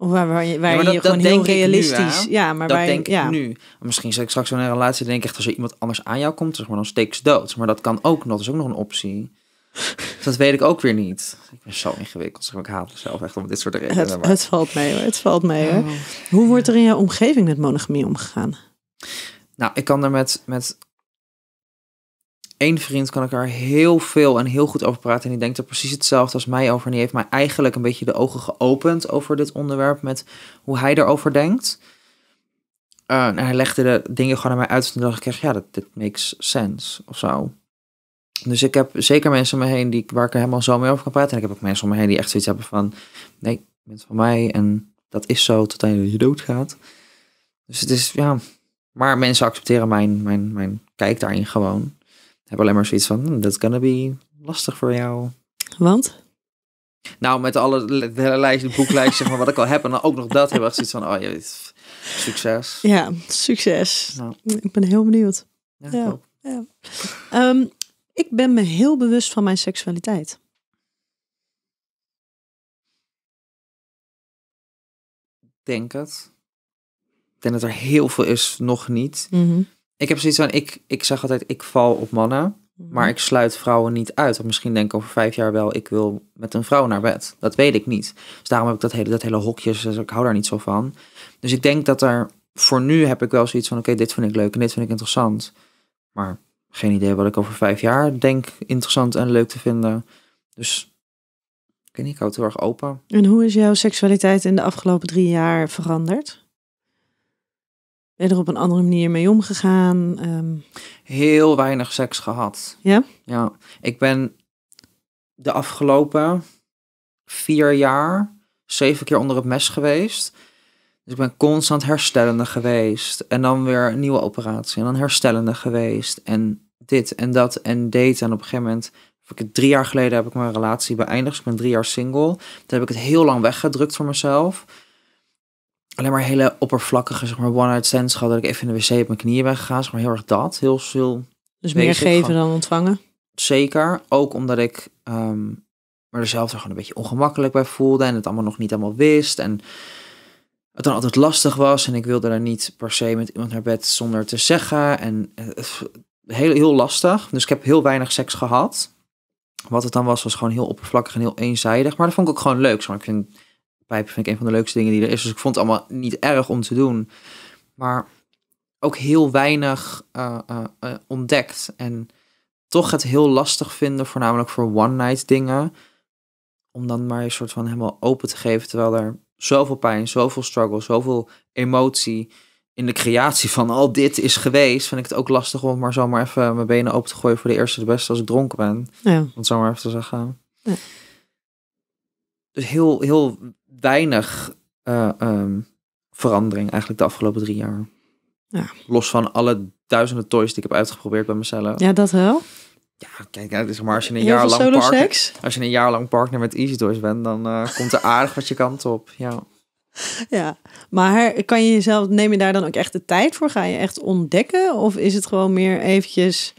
Of waar, waar, waar je gewoon heel realistisch... ja, maar dat waar denk je, ja. ik nu. Misschien zeg ik straks in een relatie... denk ik echt als er iemand anders aan jou komt... Zeg maar, dan steeks dood. Maar dat kan ook nog. Dat is ook nog een optie. dat weet ik ook weer niet. Ik ben zo ingewikkeld. Zeg maar, ik haat mezelf echt om dit soort redenen. Het, het, valt mee hoor. Het valt mee oh. Hoe wordt er in jouw omgeving met monogamie omgegaan? Nou, ik kan er met, met één vriend kan ik er heel veel en heel goed over praten. En die denkt er precies hetzelfde als mij over. En die heeft mij eigenlijk een beetje de ogen geopend over dit onderwerp. Met hoe hij erover denkt. Eh, en hij legde de dingen gewoon naar mij uit. En toen dacht ik echt, ja, dat dit makes sense of zo. Dus ik heb zeker mensen om me heen die, waar ik er helemaal zo mee over kan praten. En ik heb ook mensen om me heen die echt zoiets hebben van... Nee, mensen van mij en dat is zo tot aan je gaat. Dus het is, ja... Maar mensen accepteren mijn, mijn, mijn kijk daarin gewoon heb alleen maar zoiets van, hmm, that's gonna be lastig voor jou. Want? Nou, met alle, het hele lijst de boeklijst, zeg wat ik al heb. En dan ook nog dat, heb ik zoiets van, oh je succes. Ja, succes. Ik ben heel benieuwd. Ja, ehm, ik ben me heel bewust van mijn seksualiteit. Denk het. Ik denk dat er heel veel is nog niet. Mhm. Ik heb zoiets van, ik, ik zeg altijd, ik val op mannen. Mhm. Maar ik sluit vrouwen niet uit. of misschien denk ik over vijf jaar wel, ik wil met een vrouw naar bed. Dat weet ik niet. Dus daarom heb ik dat hele, dat hele hokjes. Dus ik hou daar niet zo van. Dus ik denk dat er, voor nu heb ik wel zoiets van, oké, dit vind ik leuk en dit vind ik interessant. Maar geen idee wat ik over vijf jaar denk interessant en leuk te vinden. Dus ik weet ik hou het heel erg open. En hoe is jouw seksualiteit in de afgelopen drie jaar veranderd? Ben er op een andere manier mee omgegaan? Ehm, heel weinig seks gehad. Ja? Ja. Ik ben de afgelopen vier jaar zeven keer onder het mes geweest. Dus ik ben constant herstellende geweest. En dan weer een nieuwe operatie. En dan herstellende geweest. En dit en dat en date En op een gegeven moment ik het drie jaar geleden heb ik mijn relatie beëindigd. Dus ik ben drie jaar single. Toen heb ik het heel lang weggedrukt voor mezelf alleen maar hele oppervlakkige, zeg maar, one-night stands gehad. Dat ik even in de wc op mijn knieën ben gegaan. Zeg maar heel erg dat. Heel veel. Dus meer geven dan ontvangen? Zeker. Ook omdat ik um, ehm, me er zelf er gewoon een beetje ongemakkelijk bij voelde. En het allemaal nog niet allemaal wist. En het dan altijd lastig was. En ik wilde daar niet per se met iemand naar bed zonder te zeggen. En eh, heel, heel lastig. Dus ik heb heel weinig seks gehad. Wat het dan was, was gewoon heel oppervlakkig en heel eenzijdig. Maar dat vond ik ook gewoon leuk. Zo. Ik vind pijpen vind ik een van de leukste dingen die er is. Dus ik vond het allemaal niet erg om te doen. Maar ook heel weinig eh, eh, eh, ontdekt. En toch het heel lastig vinden, voornamelijk voor one-night dingen. Om dan maar een soort van helemaal open te geven. Terwijl er zoveel pijn, zoveel struggle, zoveel emotie in de creatie van al dit is geweest. Vind ik het ook lastig om maar zomaar even mijn benen open te gooien voor de eerste de beste als ik dronken ben. Ja. Om zomaar even te zeggen. Dus heel, heel weinig eh, ehm, verandering eigenlijk de afgelopen drie jaar. Ja. Los van alle duizenden toys die ik heb uitgeprobeerd bij mezelf. Ja, dat wel. Ja, kijk, het is maar als je een jaar lang als je een jaar lang partner met Easy Toys bent, dan eh, komt er aardig wat je kant op. Ja. Ja, maar kan je jezelf, neem je daar dan ook echt de tijd voor? Ga je echt ontdekken? Of is het gewoon meer eventjes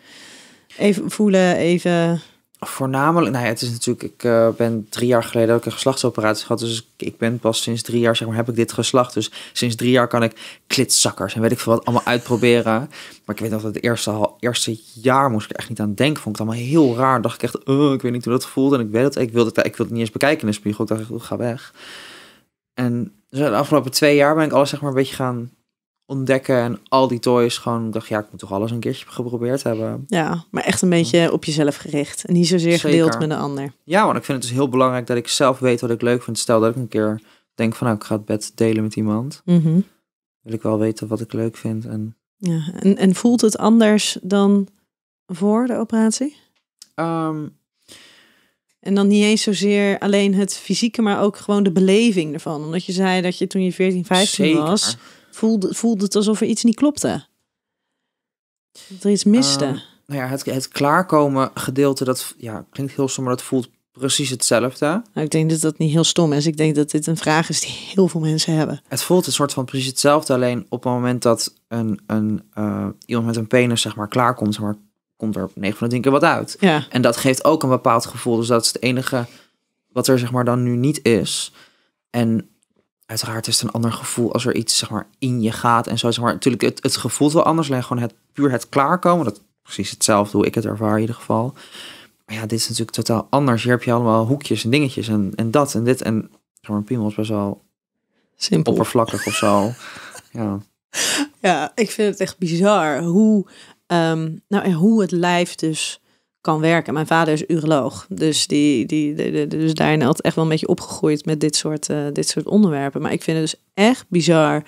even voelen, even voornamelijk, nou ja, het is natuurlijk, ik eh, ben drie jaar geleden ook een geslachtsoperatie gehad. Dus ik ben pas sinds drie jaar, zeg maar, heb ik dit geslacht. Dus sinds drie jaar kan ik klitzakkers en weet ik veel wat allemaal uitproberen. Maar ik weet nog dat het eerste, eerste jaar moest ik er echt niet aan denken. Vond ik allemaal heel raar. Dacht ik echt, uh, ik weet niet hoe dat voelde. En ik weet het, ik wilde het, ik wilde het niet eens bekijken in de spiegel. Ik dacht, ik oh, ga weg. En dus de afgelopen twee jaar ben ik alles zeg maar een beetje gaan ontdekken en al die toys gewoon dacht ja ik moet toch alles een keertje geprobeerd hebben ja maar echt een beetje op jezelf gericht en niet zozeer gedeeld met een ander ja want ik vind het dus heel belangrijk dat ik zelf weet wat ik leuk vind stel dat ik een keer denk van nou ik ga het bed delen met iemand mm wil ik wel weten wat ik leuk vind en ja en, en voelt het anders dan voor de operatie ehm, en dan niet eens zozeer alleen het fysieke, maar ook gewoon de beleving ervan. Omdat je zei dat je toen je 14, 15 was, voelde, voelde het alsof er iets niet klopte. Dat er iets miste. Ehm, nou ja, het, het klaarkomen gedeelte, dat ja, klinkt heel stom, maar dat voelt precies hetzelfde. Nou, ik denk dat dat niet heel stom is. Ik denk dat dit een vraag is die heel veel mensen hebben. Het voelt een soort van precies hetzelfde, alleen op het moment dat een, een, eh, iemand met een penis zeg maar klaarkomt, zeg maar, komt er 9 van de 10 keer wat uit. Ja. En dat geeft ook een bepaald gevoel. Dus dat is het enige wat er zeg maar dan nu niet is. En Uiteraard is het een ander gevoel als er iets zeg maar, in je gaat en zo. Zeg maar, natuurlijk, het, het gevoelt wel anders. Alleen gewoon het, puur het klaarkomen. Dat precies hetzelfde hoe ik het ervaar in ieder geval. Maar ja, dit is natuurlijk totaal anders. Je hebt je allemaal hoekjes en dingetjes en, en dat en dit. En zeg maar, piemel is best wel Simpel. oppervlakkig of zo. ja. ja, ik vind het echt bizar hoe, ehm, nou, en hoe het lijf dus kan werken. Mijn vader is uroloog, dus, die, die, de, dus daarin had echt wel een beetje opgegroeid met dit soort, eh, dit soort onderwerpen. Maar ik vind het dus echt bizar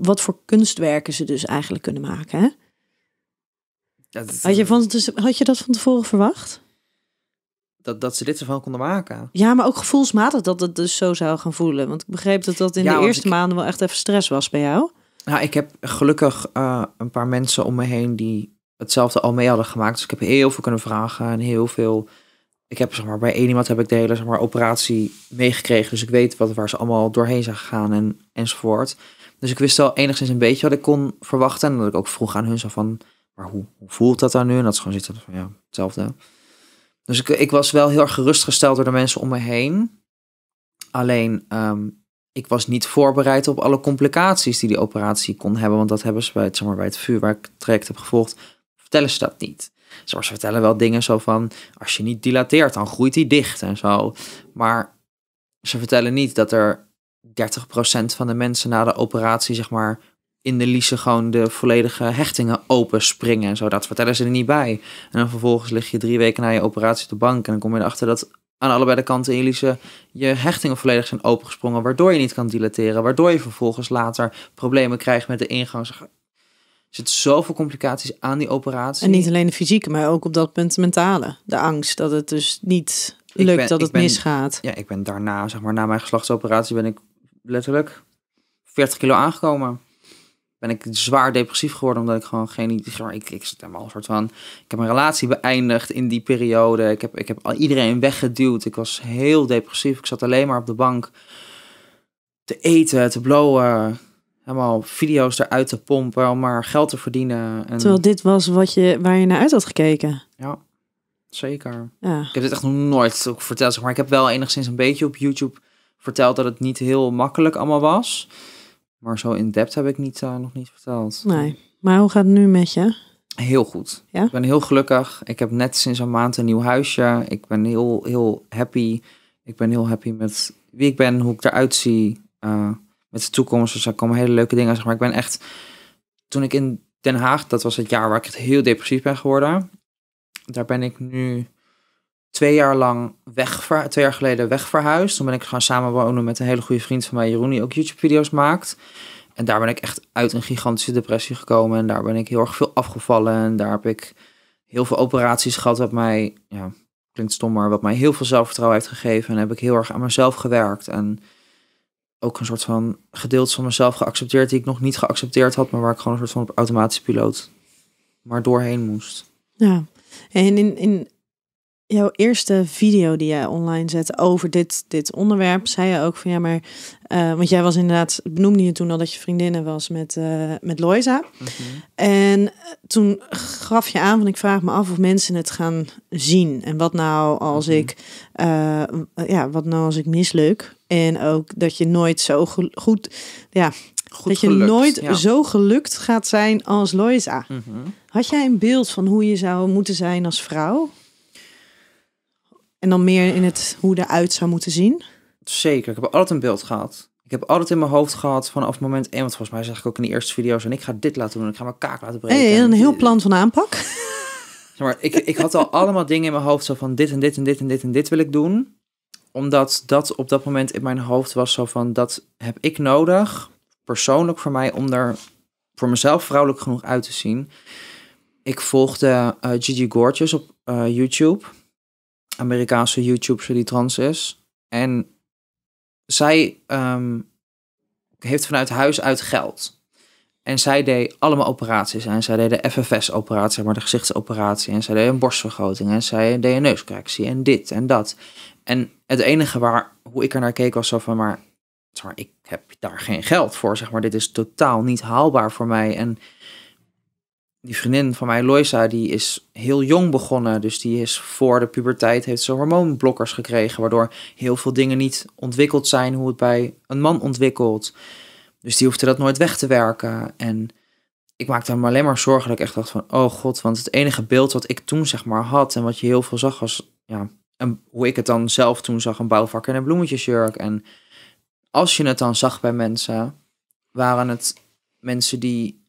wat voor kunstwerken ze dus eigenlijk kunnen maken. Hè? had, je van, dus, had je dat van tevoren verwacht? Dat, dat ze dit ervan konden maken. Ja, maar ook gevoelsmatig dat het dus zo zou gaan voelen. Want ik begreep dat dat in de eerste maanden wel echt even stress was bij jou. Nou, ik heb gelukkig eh, een paar mensen om me heen die hetzelfde al mee hadden gemaakt. Dus ik heb heel veel kunnen vragen en heel veel. Ik heb zeg maar, bij één iemand heb ik de hele zeg maar, operatie meegekregen. Dus ik weet wat, waar ze allemaal doorheen zijn gegaan en, enzovoort. Dus ik wist wel enigszins een beetje wat ik kon verwachten. En dat ik ook vroeg aan hun zo van, maar hoe, hoe voelt dat dan nu? En dat is gewoon zitten van, ja, hetzelfde. Dus ik, ik was wel heel erg gerustgesteld door de mensen om me heen. Alleen, ehm, ik was niet voorbereid op alle complicaties die die operatie kon hebben. Want dat hebben ze bij het, zeg maar, bij het vuur waar ik het traject heb gevolgd vertellen ze dat niet. Ze vertellen wel dingen zo van, als je niet dilateert, dan groeit die dicht en zo. Maar ze vertellen niet dat er 30% van de mensen na de operatie, zeg maar, in de lies gewoon de volledige hechtingen open springen en zo. Dat vertellen ze er niet bij. En dan vervolgens lig je drie weken na je operatie op de bank en dan kom je erachter dat aan allebei de kanten in je lies je hechtingen volledig zijn opengesprongen, waardoor je niet kan dilateren, waardoor je vervolgens later problemen krijgt met de ingang zitten zoveel complicaties aan die operatie. En niet alleen de fysieke, maar ook op dat punt de mentale. De angst dat het dus niet lukt, dat het ben, misgaat. Ja, ik ben daarna, zeg maar, na mijn geslachtsoperatie ben ik letterlijk 40 kilo aangekomen. Ben ik zwaar depressief geworden omdat ik gewoon geen... Ik, ik zit helemaal een soort van... Ik heb mijn relatie beëindigd in die periode. Ik heb, ik heb iedereen weggeduwd. Ik was heel depressief. Ik zat alleen maar op de bank te eten, te blowen helemaal video's eruit te pompen om maar geld te verdienen. En... Terwijl dit was wat je, waar je naar uit had gekeken. Ja, zeker. Ja. Ik heb dit echt nog nooit ook verteld, zeg maar ik heb wel enigszins een beetje op YouTube verteld dat het niet heel makkelijk allemaal was. Maar zo in depth heb ik niet, eh, nog niet verteld. Nee, maar hoe gaat het nu met je? Heel goed. Ja? Ik ben heel gelukkig. Ik heb net sinds een maand een nieuw huisje. Ik ben heel, heel happy. Ik ben heel happy met wie ik ben, hoe ik eruit zie. Eh, met de toekomst. Dus daar komen hele leuke dingen. Zeg maar ik ben echt, toen ik in Den Haag, dat was het jaar waar ik echt heel depressief ben geworden. Daar ben ik nu twee jaar lang weg, twee jaar geleden wegverhuisd. Toen ben ik gaan samenwonen met een hele goede vriend van mij, Jeroen, die ook YouTube-video's maakt. En daar ben ik echt uit een gigantische depressie gekomen. En daar ben ik heel erg veel afgevallen. En daar heb ik heel veel operaties gehad, wat mij, ja, klinkt stom, maar wat mij heel veel zelfvertrouwen heeft gegeven. En heb ik heel erg aan mezelf gewerkt. En ook een soort van gedeelte van mezelf geaccepteerd die ik nog niet geaccepteerd had, maar waar ik gewoon een soort van op automatische piloot maar doorheen moest. Ja, en in, in jouw eerste video die jij online zette over dit, dit onderwerp, zei je ook van ja, maar. Eh, want jij was inderdaad, benoemde je toen al dat je vriendinnen was met, eh, met Loisa. Mhm. En eh, toen gaf je aan van ik vraag me af of mensen het gaan zien. En wat nou als mhm. ik ja, wat nou als ik misluk? En ook dat je nooit zo goed. Ja, Goed dat je nooit zo gelukt gaat zijn als Loisa. Mhm. Had jij een beeld van hoe je zou moeten zijn als vrouw? En dan meer in het hoe de uit zou moeten zien? Zeker, ik heb altijd een beeld gehad. Ik heb altijd in mijn hoofd gehad vanaf moment één, want volgens mij zeg ik ook in de eerste video's, en ik ga dit laten doen, ik ga mijn kaak laten breken. Hey, een heel plan van aanpak. Zeg maar, ik, ik had al allemaal dingen in mijn hoofd, zo van dit en dit en dit en dit en dit wil ik doen. Omdat dat op dat moment in mijn hoofd was zo van, dat heb ik nodig, persoonlijk voor mij, om er voor mezelf vrouwelijk genoeg uit te zien. Ik volgde uh, Gigi Gorgeous op eh, YouTube. Amerikaanse YouTuber die trans is. En zij ehm, heeft vanuit huis uit geld. En zij deed allemaal operaties. En zij deed de FFS-operatie, maar de gezichtsoperatie. En zij deed een borstvergroting. En zij deed een neuscorrectie. En dit en dat. En het enige waar, hoe ik er naar keek was zo van, maar, maar ik heb daar geen geld voor. Zeg maar, dit is totaal niet haalbaar voor mij. En die vriendin van mij, Loisa, die is heel jong begonnen. Dus die is voor de puberteit, heeft ze hormoonblokkers gekregen. Waardoor heel veel dingen niet ontwikkeld zijn hoe het bij een man ontwikkelt. Dus die hoefde dat nooit weg te werken. En ik maakte me alleen maar zorgen dat ik echt dacht van, oh god. Want het enige beeld wat ik toen zeg maar had en wat je heel veel zag was, ja, en hoe ik het dan zelf toen zag, een bouwvakker en een bloemetjesjurk. En als je het dan zag bij mensen, waren het mensen die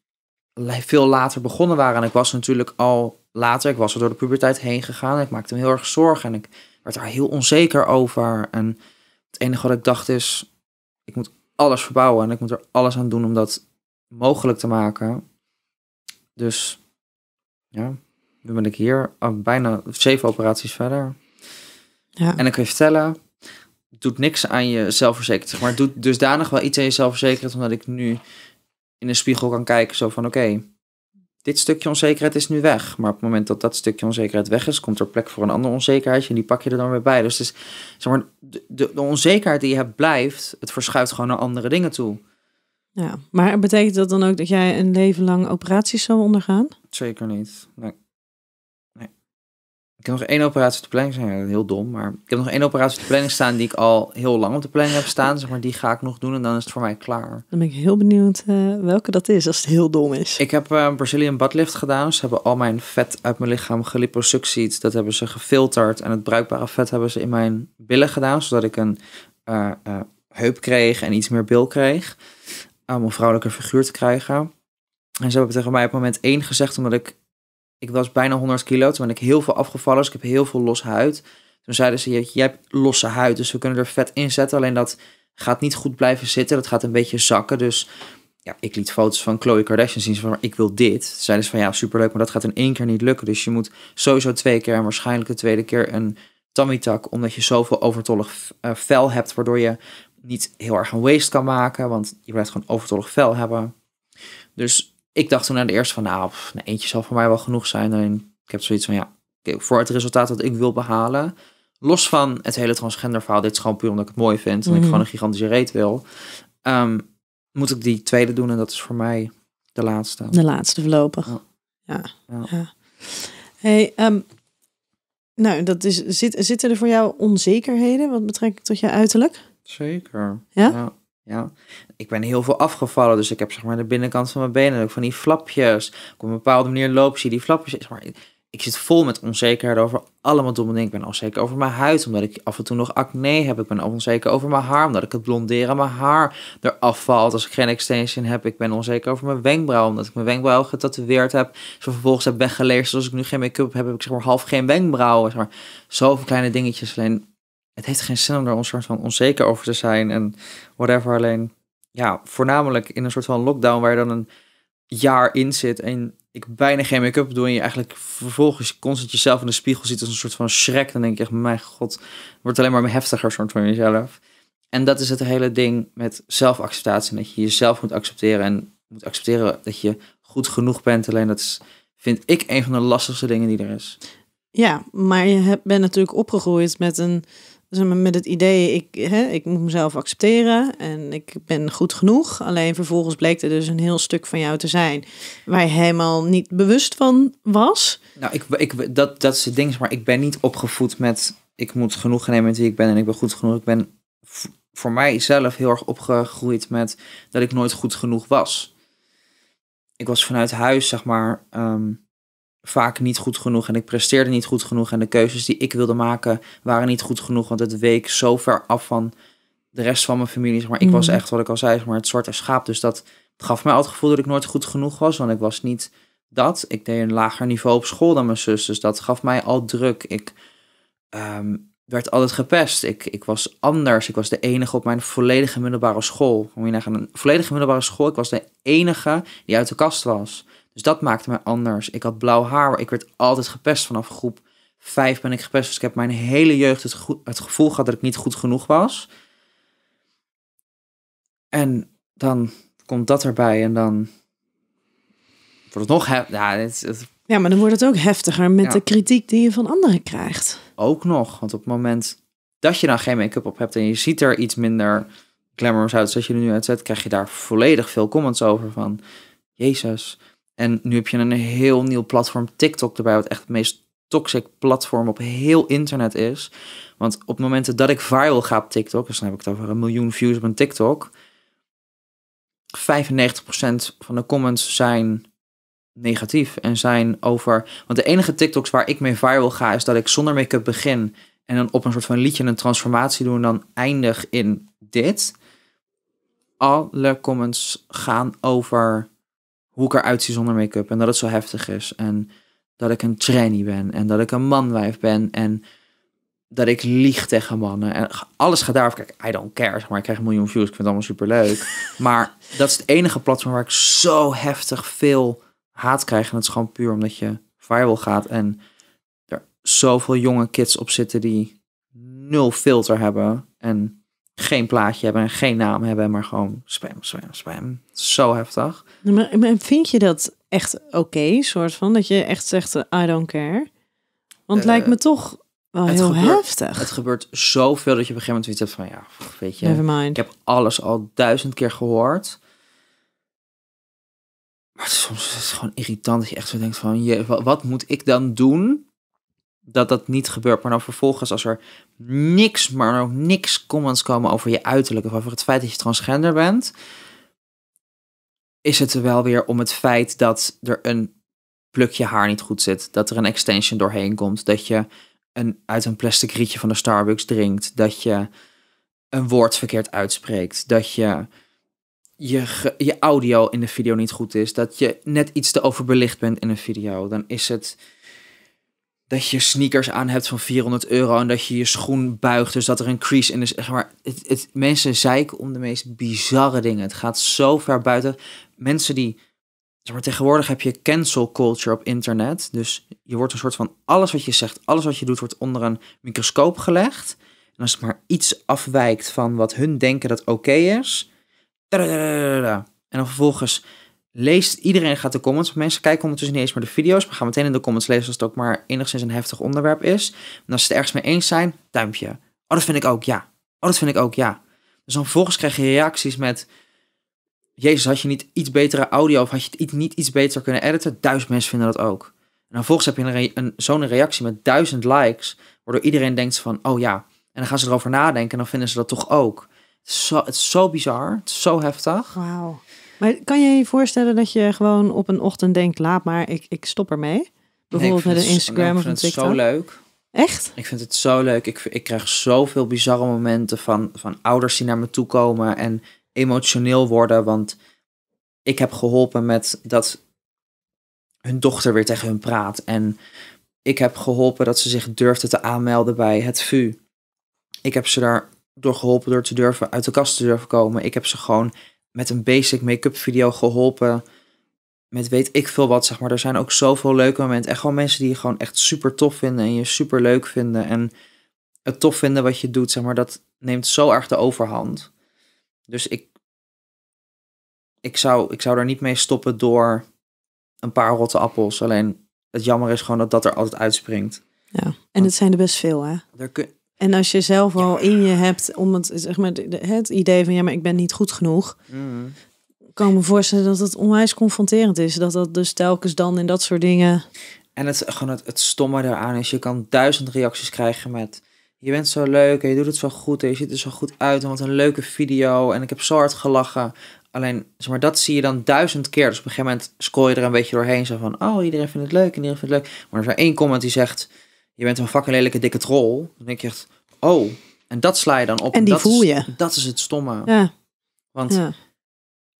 veel later begonnen waren. En ik was natuurlijk al later, ik was er door de puberteit heen gegaan. ik maakte me heel erg zorgen en ik werd daar heel onzeker over. En het enige wat ik dacht is, ik moet alles verbouwen en ik moet er alles aan doen om dat mogelijk te maken. Dus ja, nu ben ik hier al bijna zeven operaties verder. Ja. En ik kan je vertellen, doet niks aan je zelfverzekerdheid. Maar het doet dusdanig wel iets aan je zelfverzekerdheid, omdat ik nu in een spiegel kan kijken. Zo van oké, dit stukje onzekerheid is nu weg. Maar op het moment dat dat stukje onzekerheid weg is, komt er plek voor een ander onzekerheidje. En die pak je er dan weer bij. Dus het is, de, de onzekerheid die je hebt blijft. Het verschuift gewoon naar andere dingen toe. Ja, maar betekent dat dan ook dat jij een leven lang operaties zou ondergaan? Zeker niet. Nee. Ik heb nog één operatie te planning zijn. Heel dom, maar ik heb nog één operatie te planning staan die ik al heel lang op de planning heb staan. Zeg maar, die ga ik nog doen en dan is het voor mij klaar. Dan ben ik heel benieuwd eh, welke dat is, als het heel dom is. Ik heb eh, een Brazilian buttlift gedaan. Ze hebben al mijn vet uit mijn lichaam geliposuctied. Dat hebben ze gefilterd en het bruikbare vet hebben ze in mijn billen gedaan. Zodat ik een eh, heup kreeg en iets meer bil kreeg. Om een vrouwelijke figuur te krijgen. En ze hebben tegen mij op moment één gezegd, omdat ik ik was bijna 100 kilo. Toen ben ik heel veel afgevallen. Dus ik heb heel veel los huid. Toen zeiden ze, jij hebt losse huid. Dus we kunnen er vet in zetten. Alleen dat gaat niet goed blijven zitten. Dat gaat een beetje zakken. Dus ja, ik liet foto's van Chloe Kardashian zien. Van, ik wil dit. Toen zeiden ze van, ja, superleuk. Maar dat gaat in één keer niet lukken. Dus je moet sowieso twee keer en waarschijnlijk de tweede keer een tummy tuck. Omdat je zoveel overtollig eh, vel hebt. Waardoor je niet heel erg een waste kan maken. Want je blijft gewoon overtollig vel hebben. Dus ik dacht toen aan de eerste van, nou, pff, eentje zal voor mij wel genoeg zijn. En ik heb zoiets van, ja, voor het resultaat dat ik wil behalen. Los van het hele transgender verhaal, dit is gewoon puur omdat ik het mooi vind. En ik mhm. gewoon een gigantische reet wil. Ehm, moet ik die tweede doen en dat is voor mij de laatste. De laatste voorlopig. Ja. ja. Hey, ehm, nou, dat is, zit, zitten er voor jou onzekerheden wat betrekking tot je uiterlijk? Zeker. ja. Ja. Ik ben heel veel afgevallen, dus ik heb zeg maar de binnenkant van mijn benen ook van die flapjes. Op een bepaalde manier loop zie die flapjes. Zeg maar, ik zit vol met onzekerheid over allemaal domme dingen. Ik ben onzeker over mijn huid, omdat ik af en toe nog acne heb. Ik ben onzeker over mijn haar, omdat ik het blonderen mijn haar eraf valt als ik geen extension heb. Ik ben onzeker over mijn wenkbrauw, omdat ik mijn wenkbrauw getatoeëerd heb. Ze vervolgens heb weggelezen. als ik nu geen make-up heb, heb ik zeg maar half geen wenkbrauwen. Zeg maar. Zoveel kleine dingetjes. Alleen het heeft geen zin om er een soort van onzeker over te zijn en whatever. Alleen, ja, voornamelijk in een soort van lockdown waar je dan een jaar in zit en ik bijna geen make-up doe en je eigenlijk vervolgens constant jezelf in de spiegel ziet als een soort van schrek, dan denk je echt, mijn god, het wordt alleen maar heftiger soort van jezelf. En dat is het hele ding met zelfacceptatie, en dat je jezelf moet accepteren en moet accepteren dat je goed genoeg bent. Alleen dat vind ik een van de lastigste dingen die er is. Ja, maar je bent natuurlijk opgegroeid met een dus met het idee, ik, hè, ik moet mezelf accepteren en ik ben goed genoeg. Alleen vervolgens bleek er dus een heel stuk van jou te zijn waar je helemaal niet bewust van was. Nou, ik, ik, dat, dat is het ding, maar ik ben niet opgevoed met ik moet genoeg nemen met wie ik ben en ik ben goed genoeg. Ik ben voor mijzelf heel erg opgegroeid met dat ik nooit goed genoeg was. Ik was vanuit huis, zeg maar, ehm, vaak niet goed genoeg en ik presteerde niet goed genoeg en de keuzes die ik wilde maken waren niet goed genoeg, want het week zo ver af van de rest van mijn familie. Zeg maar ik was mm. echt, wat ik al zei, zeg maar het zwarte schaap. Dus dat gaf mij al het gevoel dat ik nooit goed genoeg was, want ik was niet dat. Ik deed een lager niveau op school dan mijn zus, dus dat gaf mij al druk. Ik ehm, werd altijd gepest. Ik, ik was anders. Ik was de enige op mijn volledige middelbare school. Om je naar een volledige middelbare school. Ik was de enige die uit de kast was. Dus dat maakte me anders. Ik had blauw haar. Ik werd altijd gepest vanaf groep 5 ben ik gepest. Dus ik heb mijn hele jeugd het, het gevoel gehad dat ik niet goed genoeg was. En dan komt dat erbij en dan wordt het nog heftiger. ja, het, ja, maar dan wordt het ook heftiger met de kritiek die je van anderen krijgt. Ook nog, want op het moment dat je dan geen make-up op hebt en je ziet er iets minder glamorous uit zoals je er nu uitzet, krijg je daar volledig veel comments over van Jezus, en nu heb je een heel nieuw platform, TikTok, erbij, wat echt het meest toxic platform op heel internet is. Want op momenten dat ik viral ga op TikTok, dus dan heb ik het over een miljoen views op een TikTok. 95% van de comments zijn negatief en zijn over. Want de enige TikToks waar ik mee viral ga, is dat ik zonder make-up begin. En dan op een soort van liedje een transformatie doe en dan eindig in dit. Alle comments gaan over hoe ik eruit zie zonder make-up en dat het zo heftig is. En dat ik een tranny ben en dat ik een manwijf ben en dat ik lieg tegen mannen. En alles gaat daarover. Kijk, I don't care, zeg maar. Ik krijg een miljoen views, ik vind het allemaal superleuk. maar dat is het enige platform waar ik zo heftig veel haat krijg. En dat is gewoon puur omdat je viral gaat en er zoveel jonge kids op zitten die nul filter hebben en geen plaatje hebben en geen naam hebben, maar gewoon spam, spam, spam. Zo heftig. Maar, vind je dat echt oké, soort van? Dat je echt zegt, eh, I don't care? Want eh, lijkt me toch wel heel heftig. Het gebeurt zoveel dat je op een gegeven moment iets hebt van, ja, weet je. Ik heb alles al duizend keer gehoord. Maar soms is het gewoon irritant dat je echt zo denkt van, je, wat moet ik dan doen dat dat niet gebeurt. Maar dan vervolgens als er niks, maar ook niks comments komen over je uiterlijk of over het feit dat je transgender bent, is het er wel weer om het feit dat er een plukje haar niet goed zit, dat er een extension doorheen komt, dat je een, uit een plastic rietje van de Starbucks drinkt, dat je een woord verkeerd uitspreekt, dat je je, je audio in de video niet goed is, dat je net iets te overbelicht bent in een video, dan is het dat je sneakers aan hebt van 400 euro en dat je je schoen buigt, dus dat er een crease in is. maar, het, het, mensen zeiken om de meest bizarre dingen. Het gaat zo ver buiten. Mensen die, zeg maar, tegenwoordig heb je cancel culture op internet. Dus je wordt een soort van alles wat je zegt, alles wat je doet, wordt onder een microscoop gelegd. En als het maar iets afwijkt van wat hun denken dat oké is. En dan vervolgens leest, iedereen gaat de comments. Mensen kijken ondertussen niet eens meer de video's, maar gaan meteen in de comments lezen als het ook maar enigszins een heftig onderwerp is. En als ze het ergens mee eens zijn, duimpje. Oh, dat vind ik ook, ja. Oh, dat vind ik ook, ja. Dus dan volgens krijg je reacties met... Jezus, had je niet iets betere audio of had je het niet iets beter kunnen editen? Duizend mensen vinden dat ook. En dan volgens heb je een, een zo'n reactie met duizend likes, waardoor iedereen denkt van, oh ja. En dan gaan ze erover nadenken en dan vinden ze dat toch ook. Het is zo, het is zo bizar, het is zo heftig. Wauw. Maar kan je je voorstellen dat je gewoon op een ochtend denkt, laat maar, ik, ik stop ermee? Bijvoorbeeld nee, met een Instagram of een TikTok? Ik vind het zo leuk. Echt? Ik vind het zo leuk. Ik, ik krijg zoveel bizarre momenten van, van ouders die naar me toe komen en emotioneel worden. Want ik heb geholpen met dat hun dochter weer tegen hun praat. En ik heb geholpen dat ze zich durfde te aanmelden bij het VU. Ik heb ze daar door geholpen door te durven uit de kast te durven komen. Ik heb ze gewoon met een basic make-up video geholpen. Met weet ik veel wat, zeg maar. Er zijn ook zoveel leuke momenten. En gewoon mensen die je gewoon echt super tof vinden en je super leuk vinden. En het tof vinden wat je doet, zeg maar. Dat neemt zo erg de overhand. Dus ik, ik, zou, ik zou er niet mee stoppen door een paar rotte appels. Alleen het jammer is gewoon dat dat er altijd uitspringt. Ja, en het zijn er best veel, hè? En als je zelf al in je hebt om het, zeg maar, het idee van ja, maar ik ben niet goed genoeg. Mm. kan me voorstellen dat het onwijs confronterend is. Dat dat dus telkens dan in dat soort dingen. En het, gewoon het, stomme daaraan is, je kan duizend reacties krijgen met... Je bent zo leuk en je doet het zo goed en je ziet er zo goed uit en wat een leuke video en ik heb zo hard gelachen. Alleen, zeg maar, dat zie je dan duizend keer. Dus op een gegeven moment scroll je er een beetje doorheen. Zo van, oh, iedereen vindt het leuk en iedereen vindt het leuk. Maar er is er één comment die zegt, je bent een fucking lelijke dikke troll. Dan denk je echt, oh, en dat sla je dan op. En dat voel je. Is, dat is het stomme. Ja. Want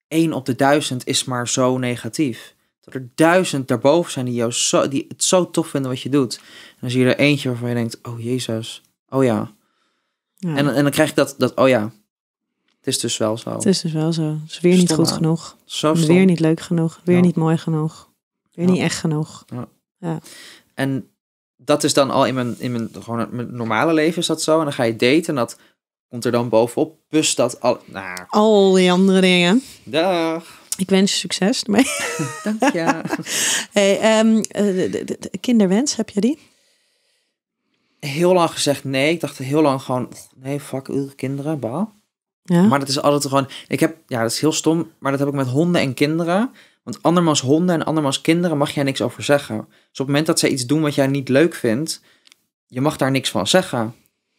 één op de duizend is maar zo negatief. Dat er duizend daarboven zijn die, jou zo, die het zo tof vinden wat je doet. En dan zie je er eentje waarvan je denkt, oh jezus, oh ja. ja. En, en dan krijg je dat, dat, oh ja, het is dus wel zo. Het is dus wel zo. Het is weer niet goed genoeg. Zo Weer niet leuk genoeg. Weer niet mooi genoeg. Weer niet echt genoeg. Ja. En dat is dan al in mijn, in mijn, gewoon mijn normale leven is dat zo. En dan ga je daten en dat komt er dan bovenop. Plus dat al... Nou. Al die andere dingen. Dag. Ik wens je succes ermee. Dank je. hey, ehm, eh, kinderwens, heb je die? Heel lang gezegd nee. Ik dacht heel lang gewoon, nee, fuck, uw kinderen, bah. Ja? Maar dat is altijd gewoon, ik heb, ja, dat is heel stom, maar dat heb ik met honden en kinderen. Want andermans honden en andermans kinderen mag jij niks over zeggen. Dus op het moment dat zij iets doen wat jij niet leuk vindt, je mag daar niks van zeggen.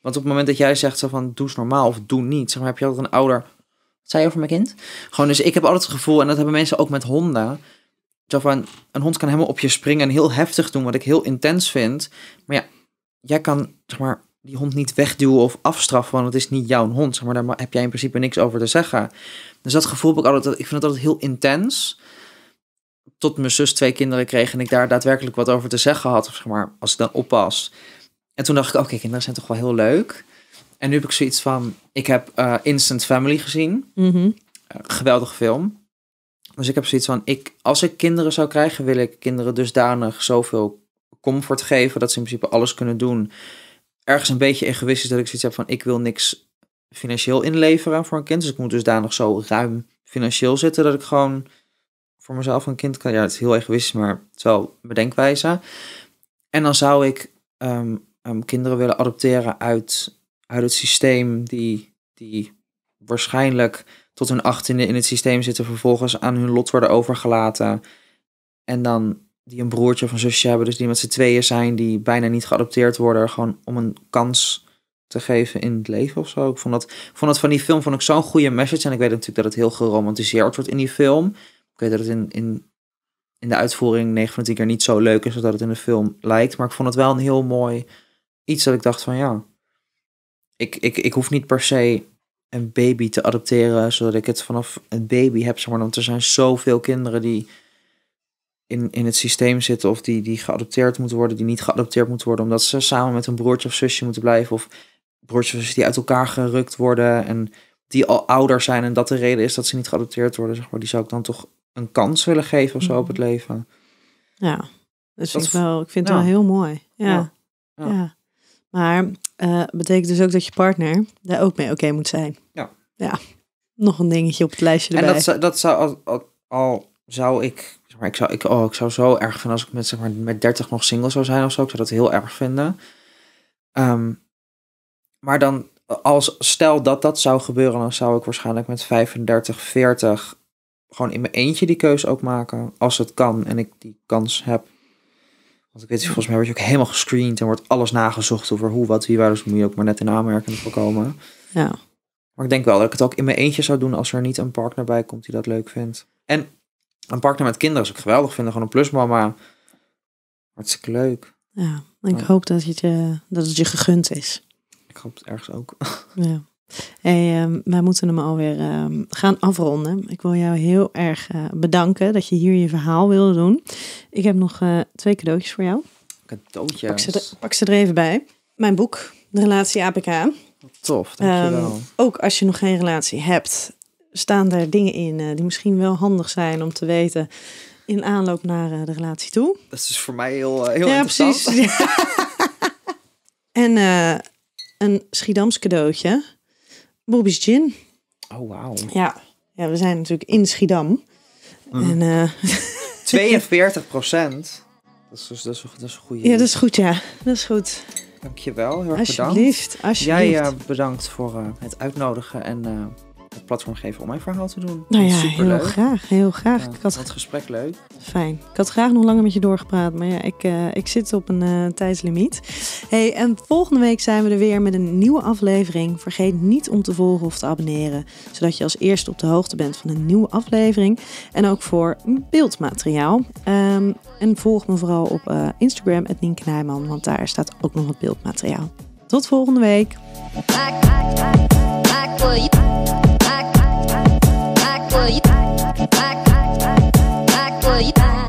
Want op het moment dat jij zegt zo van doe eens normaal of doe niet, zeg maar, heb je altijd een ouder. Wat zei je over mijn kind? Gewoon, dus ik heb altijd het gevoel, en dat hebben mensen ook met honden. Zo van, een hond kan helemaal op je springen en heel heftig doen, wat ik heel intens vind. Maar ja, jij kan, zeg maar, die hond niet wegduwen of afstraffen, want het is niet jouw hond. Zeg maar daar heb jij in principe niks over te zeggen. Dus dat gevoel heb ik altijd, ik vind het altijd heel intens tot mijn zus twee kinderen kreeg en ik daar daadwerkelijk wat over te zeggen had, of zeg maar, als ik dan oppas. En toen dacht ik, oké, kinderen zijn toch wel heel leuk. En nu heb ik zoiets van, ik heb eh, Instant Family gezien. Mm geweldige film. Dus ik heb zoiets van, ik, als ik kinderen zou krijgen, wil ik kinderen dusdanig zoveel comfort geven dat ze in principe alles kunnen doen. Ergens een beetje egoïstisch dat ik zoiets heb van, ik wil niks financieel inleveren voor een kind. Dus ik moet dus daar nog zo ruim financieel zitten dat ik gewoon voor mezelf een kind kan. Ja, het is heel egoïstisch, maar het is wel mijn denkwijze. En dan zou ik ehm, ehm, kinderen willen adopteren uit, uit het systeem die, die waarschijnlijk tot hun achttiende in het systeem zitten, vervolgens aan hun lot worden overgelaten. En dan die een broertje of een zusje hebben, dus die met z'n tweeën zijn, die bijna niet geadopteerd worden, gewoon om een kans te geven in het leven of zo. Ik vond dat, vond dat van die film vond ik zo'n goede message. En ik weet natuurlijk dat het heel geromantiseerd wordt in die film weet dat het in, in, in de uitvoering 9 van 10 keer niet zo leuk is als dat het in de film lijkt. Maar ik vond het wel een heel mooi iets dat ik dacht van ja, ik, ik, ik hoef niet per se een baby te adopteren zodat ik het vanaf een baby heb. Zeg maar, want er zijn zoveel kinderen die in, in het systeem zitten of die, die geadopteerd moeten worden, die niet geadopteerd moeten worden, omdat ze samen met een broertje of zusje moeten blijven. Of broertjes of die uit elkaar gerukt worden en die al ouder zijn en dat de reden is dat ze niet geadopteerd worden, zeg maar, die zou ik dan toch een kans willen geven of zo op het mhm. leven. Ja, dus dat ik, wel, ik vind het wel heel mooi. Ja. ja. Maar eh, betekent dus ook dat je partner daar ook mee oké moet zijn. Ja. Ja. Nog een dingetje op het lijstje erbij. En dat, zou, dat zou al, al, zou ik, zeg maar, ik zou, ik, oh, ik zou zo erg vinden als ik met, zeg maar, met 30 nog single zou zijn of zo. Ik zou dat heel erg vinden. Ehm, maar dan, als stel dat dat zou gebeuren, dan zou ik waarschijnlijk met 35, 40 gewoon in mijn eentje die keuze ook maken. Als het kan en ik die kans heb. Want ik weet, volgens mij word je ook helemaal gescreend en wordt alles nagezocht over hoe, wat, wie, waar. Dus moet je ook maar net in aanmerking voorkomen. Ja. Maar ik denk wel dat ik het ook in mijn eentje zou doen als er niet een partner bij komt die dat leuk vindt. En een partner met kinderen is ook geweldig vinden, gewoon een plusmama. Hartstikke leuk. Ja, ik hoop dat het, je, dat het je gegund is. Ik hoop het ergens ook. Ja. Hey, ehm, wij moeten hem alweer ehm, gaan afronden. Ik wil jou heel erg eh, bedanken dat je hier je verhaal wilde doen. Ik heb nog eh, twee cadeautjes voor jou. Cadeautjes? Pak ze, pak ze er even bij. Mijn boek, De Relatie APK. Tof, dankjewel. Ehm, ook als je nog geen relatie hebt, staan er dingen in eh, die misschien wel handig zijn om te weten in aanloop naar de relatie toe. Dat is voor mij heel, heel ja, Precies. en een Schiedams cadeautje Bobby's Gin. Oh, wauw. Ja. ja, we zijn natuurlijk in Schiedam. Mhm. En, uh... Eh, 42 procent. Dat is, dus, dat, is, dat is een goede. Ja, dat is goed, ja. Dat is goed. Dankjewel, heel erg alsjeblieft, bedankt. Alsjeblieft. Jij eh, bedankt voor eh, het uitnodigen en het platform geven om mijn verhaal te doen. Nou ja, heel graag, heel graag. ik had het gesprek leuk. Fijn. Ik had graag nog langer met je doorgepraat, maar ja, ik, ik zit op een tijdslimiet. Hey, en volgende week zijn we er weer met een nieuwe aflevering. Vergeet niet om te volgen of te abonneren, zodat je als eerste op de hoogte bent van een nieuwe aflevering. En ook voor beeldmateriaal. en volg me vooral op Instagram, het want daar staat ook nog wat beeldmateriaal. Tot volgende week. for you. Back, back, you.